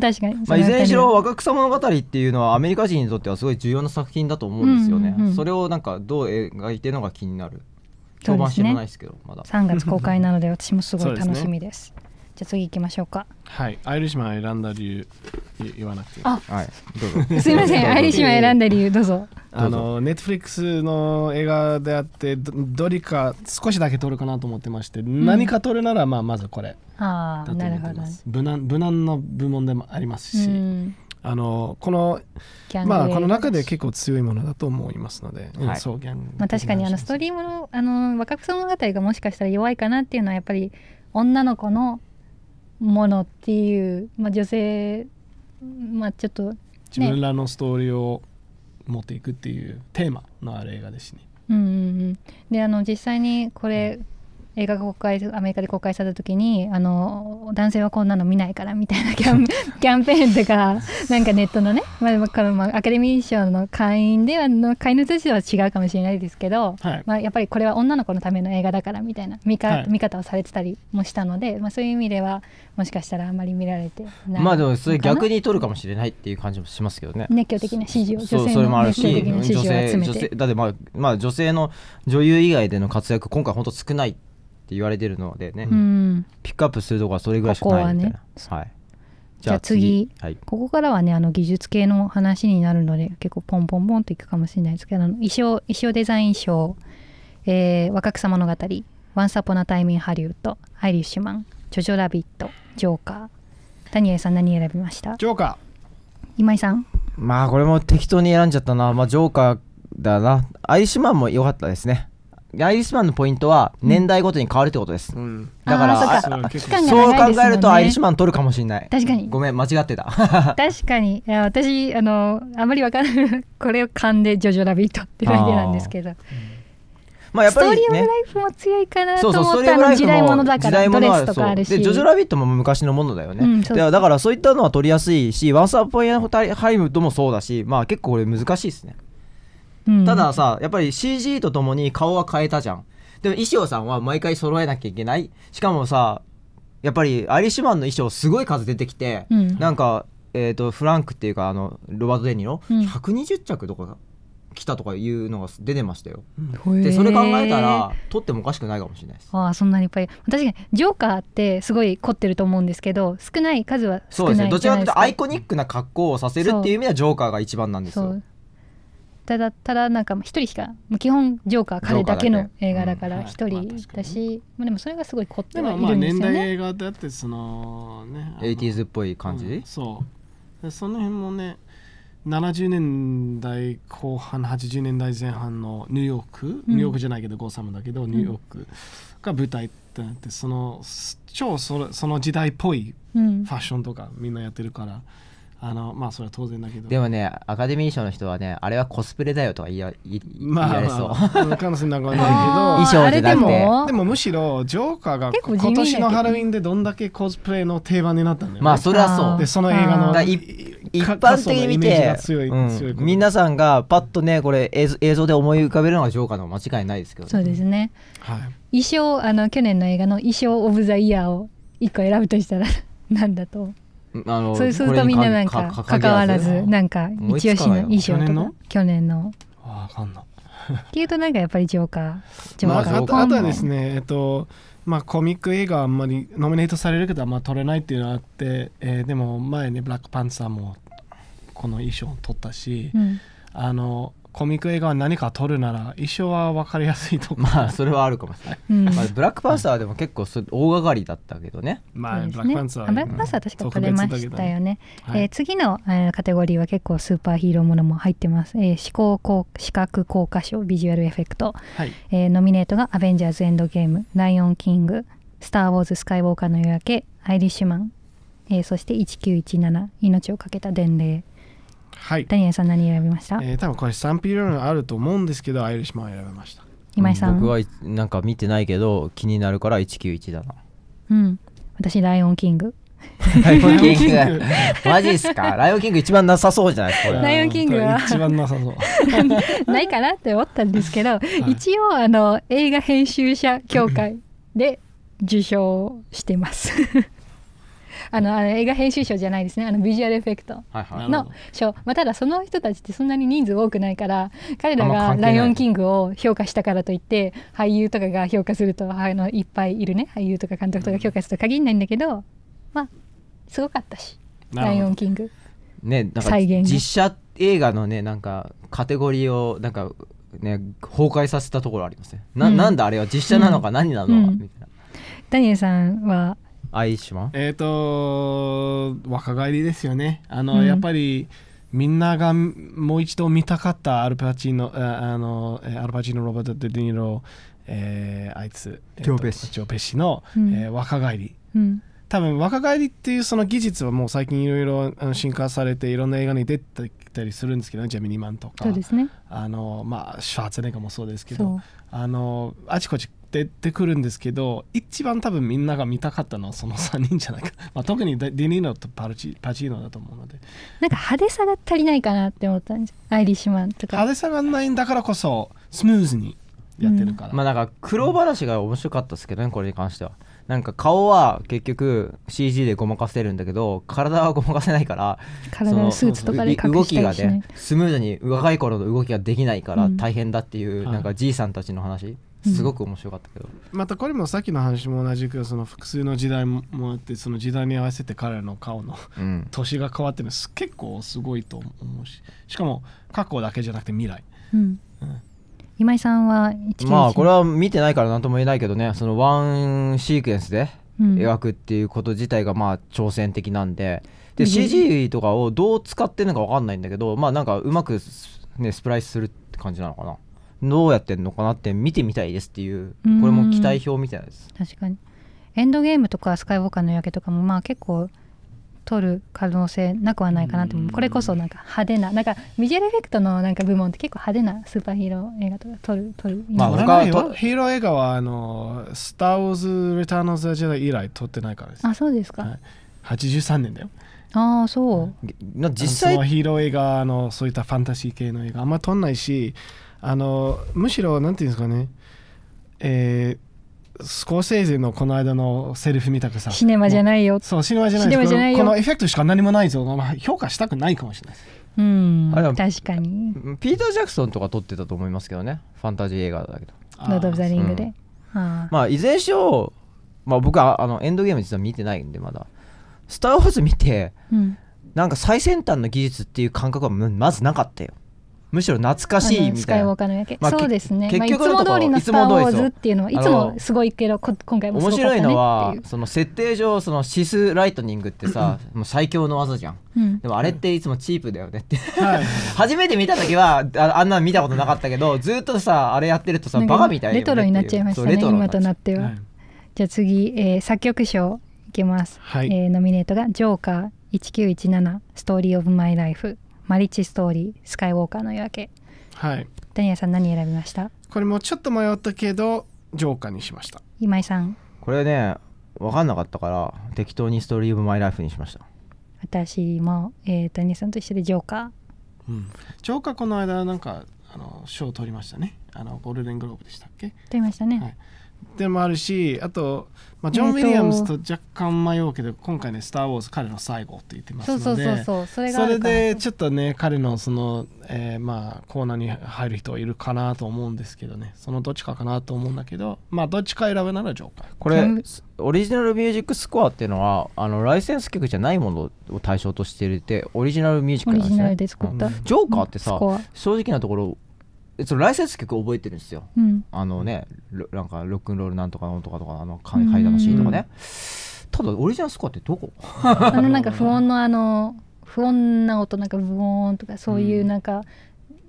S1: 確かに、まあ、いずれにしろ
S2: 「若草物語」っていうのはアメリカ人にとってはすごい重要な作品だと思うんですよね、うんうんうん、それをなんかどう描いてるのが気になる評判知らないですけど、まだ3
S1: 月公開なので私もすごい楽しみですじゃあ次行きましょうか
S3: はいアイリッシュマン選んだ理由言わなくてあはいどうぞ すみませんアイリッシュマン選んだ理由どうぞあのネットフリックスの映画であってどれか少しだけ撮るかなと思ってまして、うん、何か撮るなら、まあ、まずこれ
S1: ああなるほど
S3: 無難無難の部門でもありますし、うんあのこのまあこの中で結構強いものだと思いますので、はいまあ、確か
S1: にあのストーリーものあの若草物語がもしかしたら弱いかなっていうのはやっぱり女の子のものっていう、まあ、女性、まあ、ちょっと、ね、
S3: 自分らのストーリーを持っていくっていうテーマのある映画ですね。
S1: うんうんうん、であの実際にこれ映画が公開アメリカで公開された時にあの男性はこんなの見ないからみたいな キャンキャンペーンとかなんかネットのね、まあこのまあ、アカデミー賞の会員ではの会員としては違うかもしれないですけど、はい、まあ、やっぱりこれは女の子のための映画だからみたいな見か、はい、見方をされてたりもしたので、まあ、そういう意味ではもしかしたらあまり見られてないまあでもそれ逆に取るか
S2: もしれないっていう感じもしますけどね熱狂的な支持を女性の熱狂的な支持を集めてだってまあ、まあ、女性の女優以外での活躍今回本当少ないってって言われてるのでね、うん、ピックアップするとこはそれぐらいしかないみたいな。ここはね、はいじゃあ次、はい、
S1: ここからはねあの技術系の話になるので結構ポンポンポンといくかもしれないですけどあの衣装衣装デザイン賞、えー、若草物語「ワンサポナタイミインハリウッド」「アイリッシュマン」「ジョジョラビット」「ジョーカー」谷江さん何選びましたジョーカー今井さん
S2: まあこれも適当に選んじゃったな、まあ、ジョーカーだなアイリッシュマンも良かったですねアイリスマンのポイントは年代ごとに変わるってことです、うん、だからそう考えるとアイリスマン取るかもしれない確かにごめん間違ってた
S1: 確かにいや私あのあまり分からないこれを勘で「ジョジョラビット」ってだけなんですけど。
S2: まあ、やっぱり、ね、ストーリー・オブ・ラ
S1: イフも強いかなと思ったの時代物だからドレスとかあるしでジョジョ・ラビ
S2: ットも昔のものだよね、うん、だからそういったのは取りやすいしワンスアップ・アイ・ハイムともそうだしまあ結構これ難しいですねたださやっぱり CG とともに顔は変えたじゃんでも衣装さんは毎回揃えなきゃいけないしかもさやっぱりアイリッシュマンの衣装すごい数出てきて、うん、なんか、えーと、フランクっていうかあのロバート・デニロ、うん、120着とか来たとかいうのが出てましたよ。でそれ考えたら撮ってもおかしくないかもしれないです。
S1: ああそんなにいっぱい確かにジョーカーってすごい凝ってると思うんですけど少ない数は少ないそうですねどちらかというとアイ
S2: コニックな格好をさせるっていう意味ではジョーカーが一番なんです
S1: よ。ただただなんか一人しか基本ジョーカー彼だけの映画だから一人だし、でもそれがすごい凝ってはいるんですよね。まあ年代
S3: 映画だってその
S2: ね 80s っぽい感じ、うん、そ
S3: うその辺もね70年代後半80年代前半のニューヨーク、ニューヨークじゃないけどゴーサムだけどニューヨークが舞台ってなってその超その時代っぽいファッションとかみんなやってるから。うんあのまあそれは当然だけどでもね
S2: アカデミー賞の人はねあれはコスプレだよとか言わまあ、まあ、れそう、可能性なくはないけど 衣装じゃなくてでもむしろジョーカーが今年のハロウ
S3: ィンでどんだけコスプレの
S2: 定番になったんだよ、まあそれはそうでその映画の一
S3: 般的に見て、う
S2: ん、皆さんがパッとねこれ映像で思い浮かべるのがジョーカーの間違いないですけど、ね、そうですね、は
S1: い、衣装あの去年の映画の衣装オブザイヤーを一個選ぶとしたら何 だとあのそうするとみんななんか関わらずなんか一押しの衣装とか去年の
S2: ああかんな っ
S1: ていうとなんかやっぱりジョーカージョーカー、まあ、あとあとはです
S3: ねえっとまあコミック映画あんまりノミネートされるけどあんま取れないっていうのがあって、えー、でも前ね「ブラックパンサー」もこの衣装を取ったし、うん、あのコミック映画は何か撮るなら一生は分かりやすいとまあそ
S2: れはあるかもしれない、うん、まあ、ブラックパンサーでも結構そ大がかりだったけどねまあ、ね、ブラックパンサーブラックパンサー確か撮れましたよね、
S1: はえー、次の、えー、カテゴリーは結構スーパーヒーローものも入ってます、えー、思考こう視覚効果賞ビジュアルエフェクト、はい、えー、ノミネートが「アベンジャーズ・エンドゲーム」「ライオン・キング」「スター・ウォーズ・スカイウォーカーの夜明け」「アイリッシュマン」えー、そして1917「命をかけた伝令」はい、谷さん何選びました、
S2: えー、多分これ賛否両論あると思うんですけどアイリシマン選びました今井さん僕はなんか見てないけど気になるから191だな
S1: うん私ライオンキングライオンキング マジっすか
S2: ライオンキング一番なさそうじゃないこれ。ライオンキングは一番なさそ
S1: う ないかなって思ったんですけど、はい、一応あの映画編集者協会で受賞してますあの映画編集賞じゃないですねあのビジュアルエフェクトの賞、はいはい、まあ、ただその人たちってそんなに人数多くないから彼らが「ライオンキング」を評価したからといって俳優とかが評価するとあのいっぱいいるね俳優とか監督とか評価すると限らないんだけど、うん、まあすごかったし「ライオンキング」
S2: ね、なんか実写映画のねなんかカテゴリーをなんかね崩壊させたところありますねなうん、なんだあれは実写なのか何なのか、みたいな
S1: ダニエルさんは
S2: 相島えっ、ー、
S3: と若返りですよねあの、うん、やっぱりみんながもう一度見たかったアルパチーノあのアルパチーノロバート・デ・デニロ、えー、あいつジョーペ兵の、うん、えー、若返り、うん多分若返りっていうその技術はもう最近いろいろ進化されていろんな映画に出てきたりするんですけど、ね、ジェミニマンとかそうです、ね、あのまあシュワーツネガもそうですけどあのあちこちって出てくるんですけど一番多分みんなが見たかったのはその3 人じゃないか、まあ、特にディニーノとパルチパチーノだと思うので
S1: なんか派手さが足りないかなって思ったん
S3: じゃアイリッシュマンとか派手さがないんだからこそスムーズにやってるから、
S2: うん、まあなんか苦労話が面白かったですけどねこれに関してはなんか顔は結局 CG でごまかせるんだけど体はごまかせないから体のスーツとかで動きがねスムーズに若い頃の動きができないから大変だっていう、なんかじいさんたちの話すごく面白かったけど、
S3: うん、またこれもさっきの話も同じくその複数の時代もあってその時代に合わせて彼らの顔の、うん、年が変わってるの結構すごいと思うししかも
S2: 過去だけじゃなくて未来、う
S1: ん今井さんは
S2: まあこれは見てないから何とも言えないけどねそのワンシークエンスで描くっていうこと自体がまあ挑戦的なんでで CG とかをどう使ってるのか分かんないんだけどまあなんかうまくねスプライスするって感じなのかなどうやってんのかなって見てみたいですっていうこれも期待表みたいです
S1: 確かにエンドゲームとかスカイウォーカーの夜明けとかもまあ結構取る可能性なくはないかなってこれこそなんか派手ななんかミジェルエフェクトのなんか部門って結構派手なスーパーヒーロー映画とか撮る撮るまあ他はヒ
S3: ーロー映画はあのスター・ウォーズ・レターン・オザ・ジェダイ以来撮ってないからです
S1: あそうですか、はい、
S3: 83年だよ
S1: ああそう、
S3: 実際ヒーロー映画のそういったファンタジー系の映画あんま撮んないしあのむしろ何て言うんですかねえースコーセーゼのこの間のセルフ見たくさシネマじゃないよそうシネ
S1: マじゃないよこのエフ
S3: ェクトしか何もないぞ、まあ、評価したくないかもしれないですうん確
S1: かに
S2: ピーター・ジャクソンとか撮ってたと思いますけどねファンタジー映画だけど「ロード・オブ・ザ・リングで」うん、まあいずれにしろ、まあ、僕はあのエンドゲーム実は見てないんでまだ「スター・ウォーズ」見て、うん、なんか最先端の技術っていう感覚はまずなかったよむしろ懐かしいみたいな。まあ、そうですね。結局のところ、まあ、いつも通りのスター・ウォーズっていうのはいつもす
S1: ごいけど今回も面白いのは
S2: その設定上そのシスライトニングってさ、もう最強の技じゃん。でもあれっていつもチープだよねって、はい、初めて見た時はああんな見たことなかったけどずっとさあれやってるとさバカみたいな、レトロになっちゃいましたね今となっては、はい、
S1: じゃあ次、えー、作曲賞いきます、はい、えー、ノミネートが「ジョーカー1917ストーリー・オブ・マイ・ライフ」マリッチストーリースカイウォーカーの夜明けはいダニエさん何選びました
S3: これもちょっと迷ったけど
S2: ジョーカーにしました今井さんこれね分かんなかったから適当にストーリー・オブ・マイ・ライフにしました
S1: 私も、えー、ダニエさんと一緒でジョーカー、
S2: うん、
S3: ジョーカーこの間なんかあの賞を取りましたねあのゴールデングローブでしたっけ取りましたね、はい、ってのもあるしあと、まあ、ジョン・ウィリアムズと若干迷うけど今回ね「スター・ウォーズ」彼の最後って言ってますのでそれでちょっとね彼のその、えー、まあコーナーに入る人はいるかなと思うんですけどねそのどっちかかなと思うんだけどまあどっちか選ぶならジョーカーこれ
S2: オリジナルミュージックスコアっていうのはあのライセンス曲じゃないものを対象としていてオリジナルミュージックなんですね、ジョーカーってさ、正直なところそのライセンス曲覚えてるんですよ、うん、あのねなんかロックンロールなんとかのとかとかあの階段のシーンとかね、ただオリジナルスコアってどこ あのなんか不穏
S1: のあの不穏な音なんかブオーンとかそういうなんか、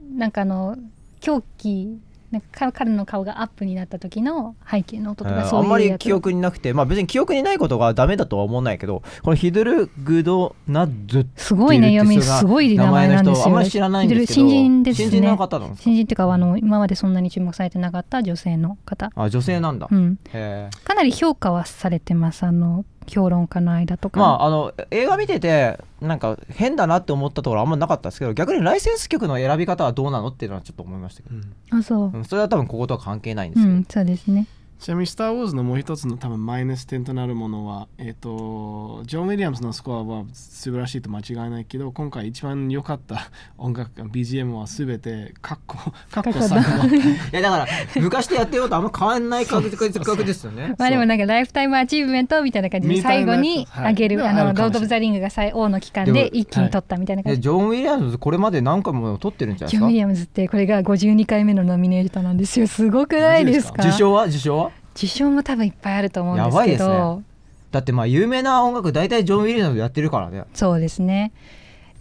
S1: うん、なんかあの狂気なんか彼の顔がアップになった時の背景の音とかそういう、あんまり記憶
S2: になくてまあ別に記憶にないことがダメだとは思わないけどこのヒドゥル・グドナドゥすごいね読みすごい名前なんですよあんまり知らないんですけど新人ですね新人の方
S1: なの新人っていうかあの今までそんなに注目されてなかった女性の方
S2: あ女性なんだ、うん、へ
S1: かなり評価はされてますあの評論家の間とか、まあ、
S2: あの映画見ててなんか変だなって思ったところあんまなかったですけど逆にライセンス局の選び方はどうなのっていうのはちょっと思いましたけど、うん、あそう、それは多分こことは関係ないんで
S1: すけど、うん、そうですね
S3: ちなみに「スター・ウォーズ」のもう一つの多分マイナス点となるものは、えっ、ー、とジョン・ウィリアムズのスコアは素晴らしいと間違いないけど今回一番良かった 音楽 BGM はすべてカッコカッコさの いやだから昔とやってようとあんま変わんな
S2: い感覚ですよねま
S1: あでもなんかライフタイムアチーブメントみたいな感じで最後にあげる、はい、あのロード・オブ・ザ・リングが最王の期間で一気に取ったみたいな感
S2: じで、はい、ジョン・ウィリアムズこれまで何回も取ってるんじゃないですかジョン・ウィ
S1: リアムズってこれが52回目のノミネートなんですよすごくないですか受賞
S2: は受賞は
S1: 事象も多分いっぱいあると思うんですけど、ね、
S2: だってまあ有名な音楽大体ジョン・ウィリアムやってるからね
S1: そうですね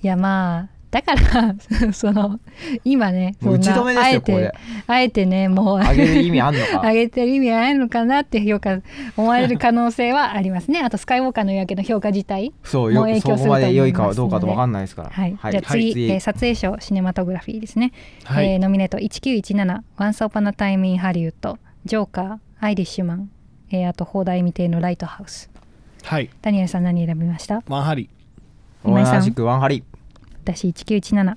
S1: いやまあだから その今ね打ち止めですよこれあえてねもうあげる意味あんのか 上げてる意味あるのかなって評価思われる可能性はありますねあとスカイウォーカーの夜明けの評価自体も影響すると思いまそこまで良いかどうかと分かんないですから、はい、はい、じゃあ次,、はいえー、撮影賞シネマトグラフィーですね、はい、えー、ノミネート1917「ワンサーパナタイムインハリウッド」「ジョーカー」アイリッシュマン、えー、あと放題未定のライトハウス
S2: は
S3: い
S1: ダニエルさん何選びました
S2: ワンハリ同じくワンハリ
S1: 私1917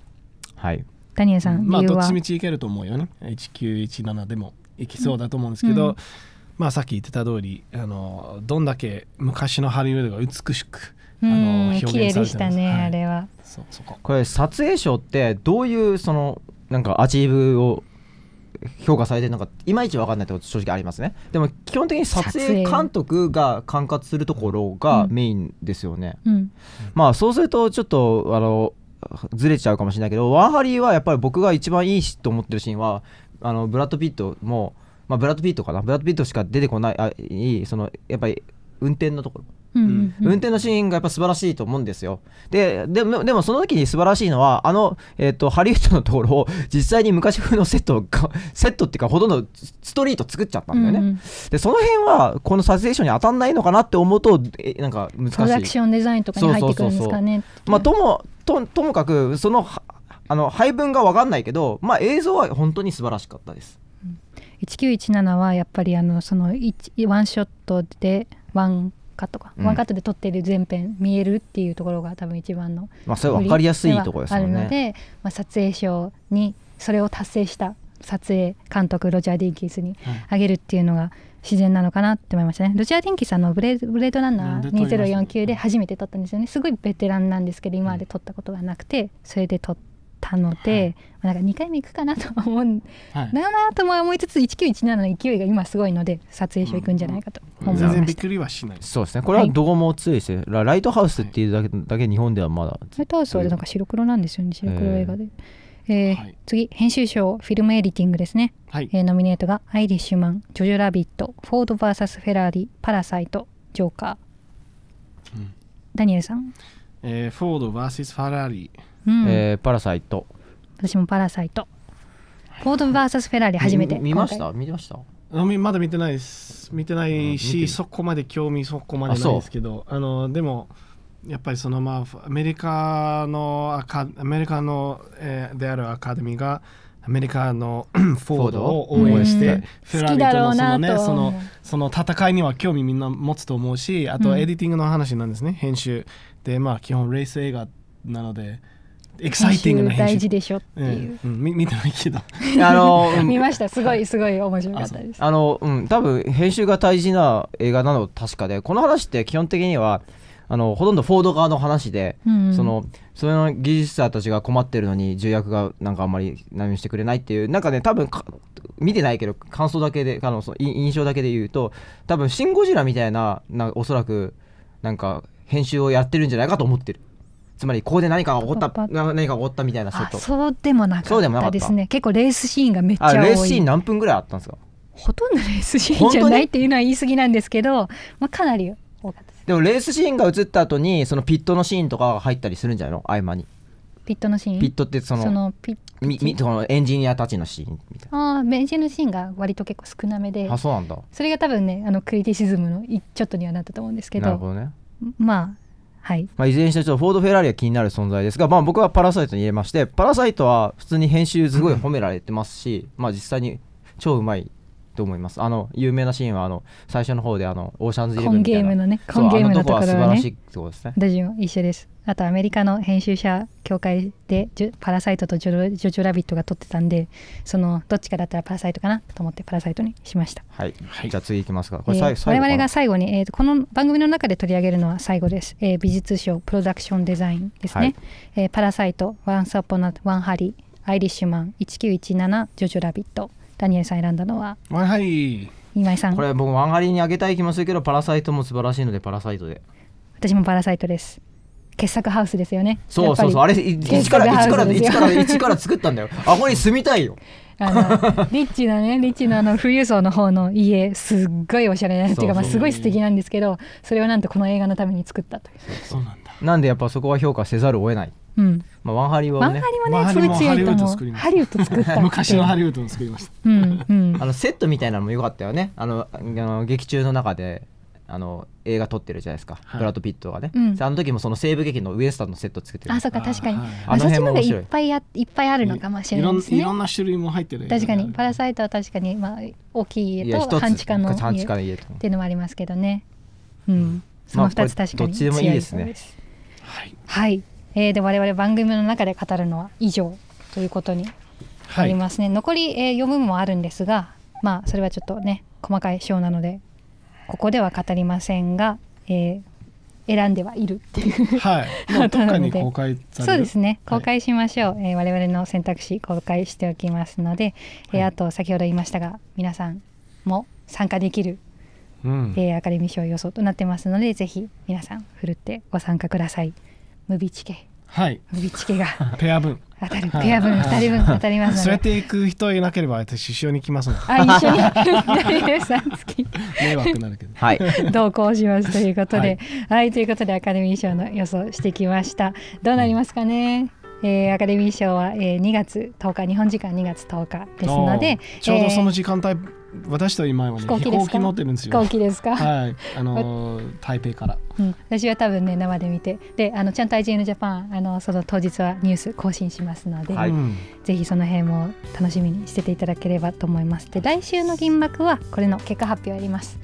S2: はい
S3: ダニエルさんまあどっちみちいけると思うよね1917でもいきそうだと思うんですけど、うんうん、まあさっき言ってた通りあのどんだけ昔のハリウッドが美しく
S1: あの表現されてま、ねはい、あれは
S2: これ撮影賞ってどういうそのなんかアチーブを評価されてるのかいまいち分かんないってこと正直ありますねでも基本的に撮影監督が管轄するところがメインですよね、うんうん、まあそうするとちょっとあのずれちゃうかもしれないけどワンハリーはやっぱり僕が一番いいと思ってるシーンはあのブラッド・ピットも、まあ、ブラッド・ピットかなブラッド・ピットしか出てこないあいいそのやっぱり運転のところうん、運転のシーンがやっぱ素晴らしいと思うんですよででもでもその時に素晴らしいのはあの、えーと、ハリウッドのところを実際に昔風のセットが セットっていうかほとんどストリート作っちゃったんだよね、うんうん、でその辺はこの撮影所に当たんないのかなって思うとえなんか難しいプロダクション
S1: デザインとかに入ってくるんですかね
S2: まあともとともかくそのあの配分がわかんないけど、まあ、映像は本当に素晴らしかったです。うん、
S1: 1917はやっぱりあのそのワンショットでワンカットか、うん、ワンカットで撮ってる全編見えるっていうところが多分一番のまあそれ分かりやすいところですねあるので、まあ、撮影賞にそれを達成した撮影監督ロジャー・ディンキースにあげるっていうのが自然なのかなって思いましたね、うん、ロジャー・ディンキースのブレブレードランナー2049で初めて撮ったんですよねすごいベテランなんですけど今まで撮ったことがなくてそれで撮って。たので、はい、なんか2回目行くかなとは思うはい、なとも思いつつ1917の勢いが今すごいので撮影所行くんじゃないかと
S3: 思いました、うん、全然びっく
S2: りはしないそうですねこれはどうも強いですよ、ライトハウスっていうだけ,、だけ日本ではまだ
S1: ライトハウスはなんか白黒なんですよね白黒映画で。えーえー、はい、次編集賞フィルムエディティングですね、はい、えー、ノミネートが「アイリッシュマン」「ジョジョラビット」「フォード VS フェラーリ」「パラサイト」「ジョーカー」うん、ダニエルさん、
S3: えー、フォード VS フェラーリうん、えー、パラサイト
S1: 私も「パラサイト」フォード VS フェラーリ初めて見ました見
S3: ましたまだ見てないです見てないし、うん、そこまで興味そこまでないですけどあのでもやっぱりそのまあアメリカのアメリカの、えー、であるアカデミーがアメリカのフォードを応援して、フェラーリとのそのねそのその戦いには興味みんな持つと思うしあとエディティングの話なんですね、編集でまあ基本レース映画なので。エキサイティングな編集大事でしょってい
S2: う、うんうん、見てないけど あの、うん、見
S1: ましたすごいすごい面白かったで
S3: す
S2: あの、うん、多分編集が大事な映画なの確かでこの話って基本的にはあのほとんどフォード側の話で、うん、そのその技術者たちが困ってるのに重役がなんかあんまり何もしてくれないっていうなんかね多分見てないけど感想だけであのその印象だけで言うと多分「シン・ゴジラ」みたいななおそらくなんか編集をやってるんじゃないかと思ってるつまりここで何かが起こった何か起こったみたいなショットそ
S1: うでもなかったですね結構レースシーンがめっちゃ多いレースシーン
S2: 何分ぐらいあったんですか
S1: ほとんどレースシーンじゃないっていうのは言い過ぎなんですけど、まあ、かなり多かった
S2: ですでもレースシーンが映った後にそのピットのシーンとかが入ったりするんじゃないの合間に
S1: ピットのシーンピッ
S2: トってそのそのピみみそのエンジニアたちのシーン
S1: みたいなああエンジニアのシーンが割と結構少なめであそうなんだそれが多分ねあのクリティシズムの一ちょっとにはなったと思うんですけどなるほどねまあはい、
S2: まあ、いずれにしてもフォード・フェラーリは気になる存在ですが、まあ、僕はパラサイトに入れましてパラサイトは普通に編集すごい褒められてますし、うん、まあ、実際に超うまいって思いますあの有名なシーンはあの最初の方であのオーシャンズイレブンみたいなコンゲームのねコンゲームのところね素晴らしいとこですね
S1: 一緒ですあとアメリカの編集者協会で「パラサイト」とジョ「ジョジョラビット」が撮ってたんでそのどっちかだったら「パラサイト」かなと思って「パラサイト」にしました
S2: はい、はい、じゃあ次いきますかこれ最後、えー、我々が最
S1: 後に、えーこの番組の中で取り上げるのは最後です、えー、美術賞プロダクションデザインですね、はい、えー、パラサイト」「ワンサポナワンハリー」「アイリッシュマン」「1917」「ジョジョラビット」ダニエルさん選んだのは
S2: はい今井さんこれ僕曲がりにあげたい気もするけどパラサイトも素晴らしいのでパラサイトで
S1: 私もパラサイトです傑作ハウスですよねそうそうそうあれ一から一から一から一から
S2: 作ったんだよあこに住みたいよ
S1: あのリッチなねリッチなあの富裕層の方の家すっごいおしゃれなっていうかまあすごい素敵なんですけどそれをなんとこの映画のために作ったと
S2: うそうなんだなんでやっぱそこは評価せざるを得ないうん、まあ、ワンハリはね。ワンハリはね、すごい強いと思う。ハリウ
S1: ッド作った。昔のハリ
S2: ウッドを作りました。
S1: うんうん、
S2: あのセットみたいなのも良かったよね。あのあの劇中の中で。あの映画撮ってるじゃないですか、ブ、はい、ラッド・ピットがね、うん、あの時もその西部劇のウエスタンのセット作ってるあそうか確かにあそっちのがいっぱ
S1: いあいっぱいあるのかもしれないですねいろんな種類も入ってる確かにパラサイトは確かに、まあ、大きい家と半地下の家の家っていうのもありますけどねうん、その二つ確かにどっちでもいいですねはい、はいえー、で我々番組の中で語るのは以上ということになりますね、はい、残り、えー、読むもあるんですがまあそれはちょっとね細かい章なのでここでは語りませんが、えー、選んではいるって
S3: いう、はい、も うどっ公開そうです
S1: ね公開しましょう、はい、えー、我々の選択肢公開しておきますので、はえー、あと先ほど言いましたが皆さんも参加できる、うん、えー、アカデミー賞予想となってますのでぜひ皆さんふるってご参加ください。ムビチケ
S3: はいムビチケが ペア分当たるペア分二、人分当たりますので連れていく人いなければ私一緒に来ますのであ一緒に 迷惑なるけどはい 同行しますということで、
S1: はい、はい、ということでアカデミー賞の予想してきましたどうなりますかね、えー、アカデミー賞は、えー、2月10日日本時間2月10日ですのでちょうどその時
S3: 間帯、私と今は、ね、飛行機飛行機乗ってるんですよ。飛行機ですか。はい、あの台北から。
S1: うん、私は多分ね生で見て、であのちゃんと IGN ジャパンあのその当日はニュース更新しますので、はい、ぜひその辺も楽しみにしてていただければと思います。で来週の銀幕はこれの結果発表あります。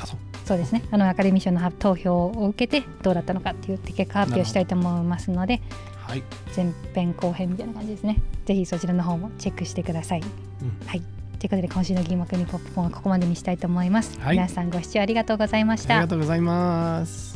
S1: あそう。そうですね。あのアカデミー賞の投票を受けてどうだったのかっていう結果発表したいと思いますので。はい、前編後編みたいな感じですね。ぜひそちらの方もチェックしてください。うん、はい。ということで今週の銀幕にポップコーンはここまでにしたいと思います、はい、皆さんご視聴ありがとうございましたありがと
S3: うございます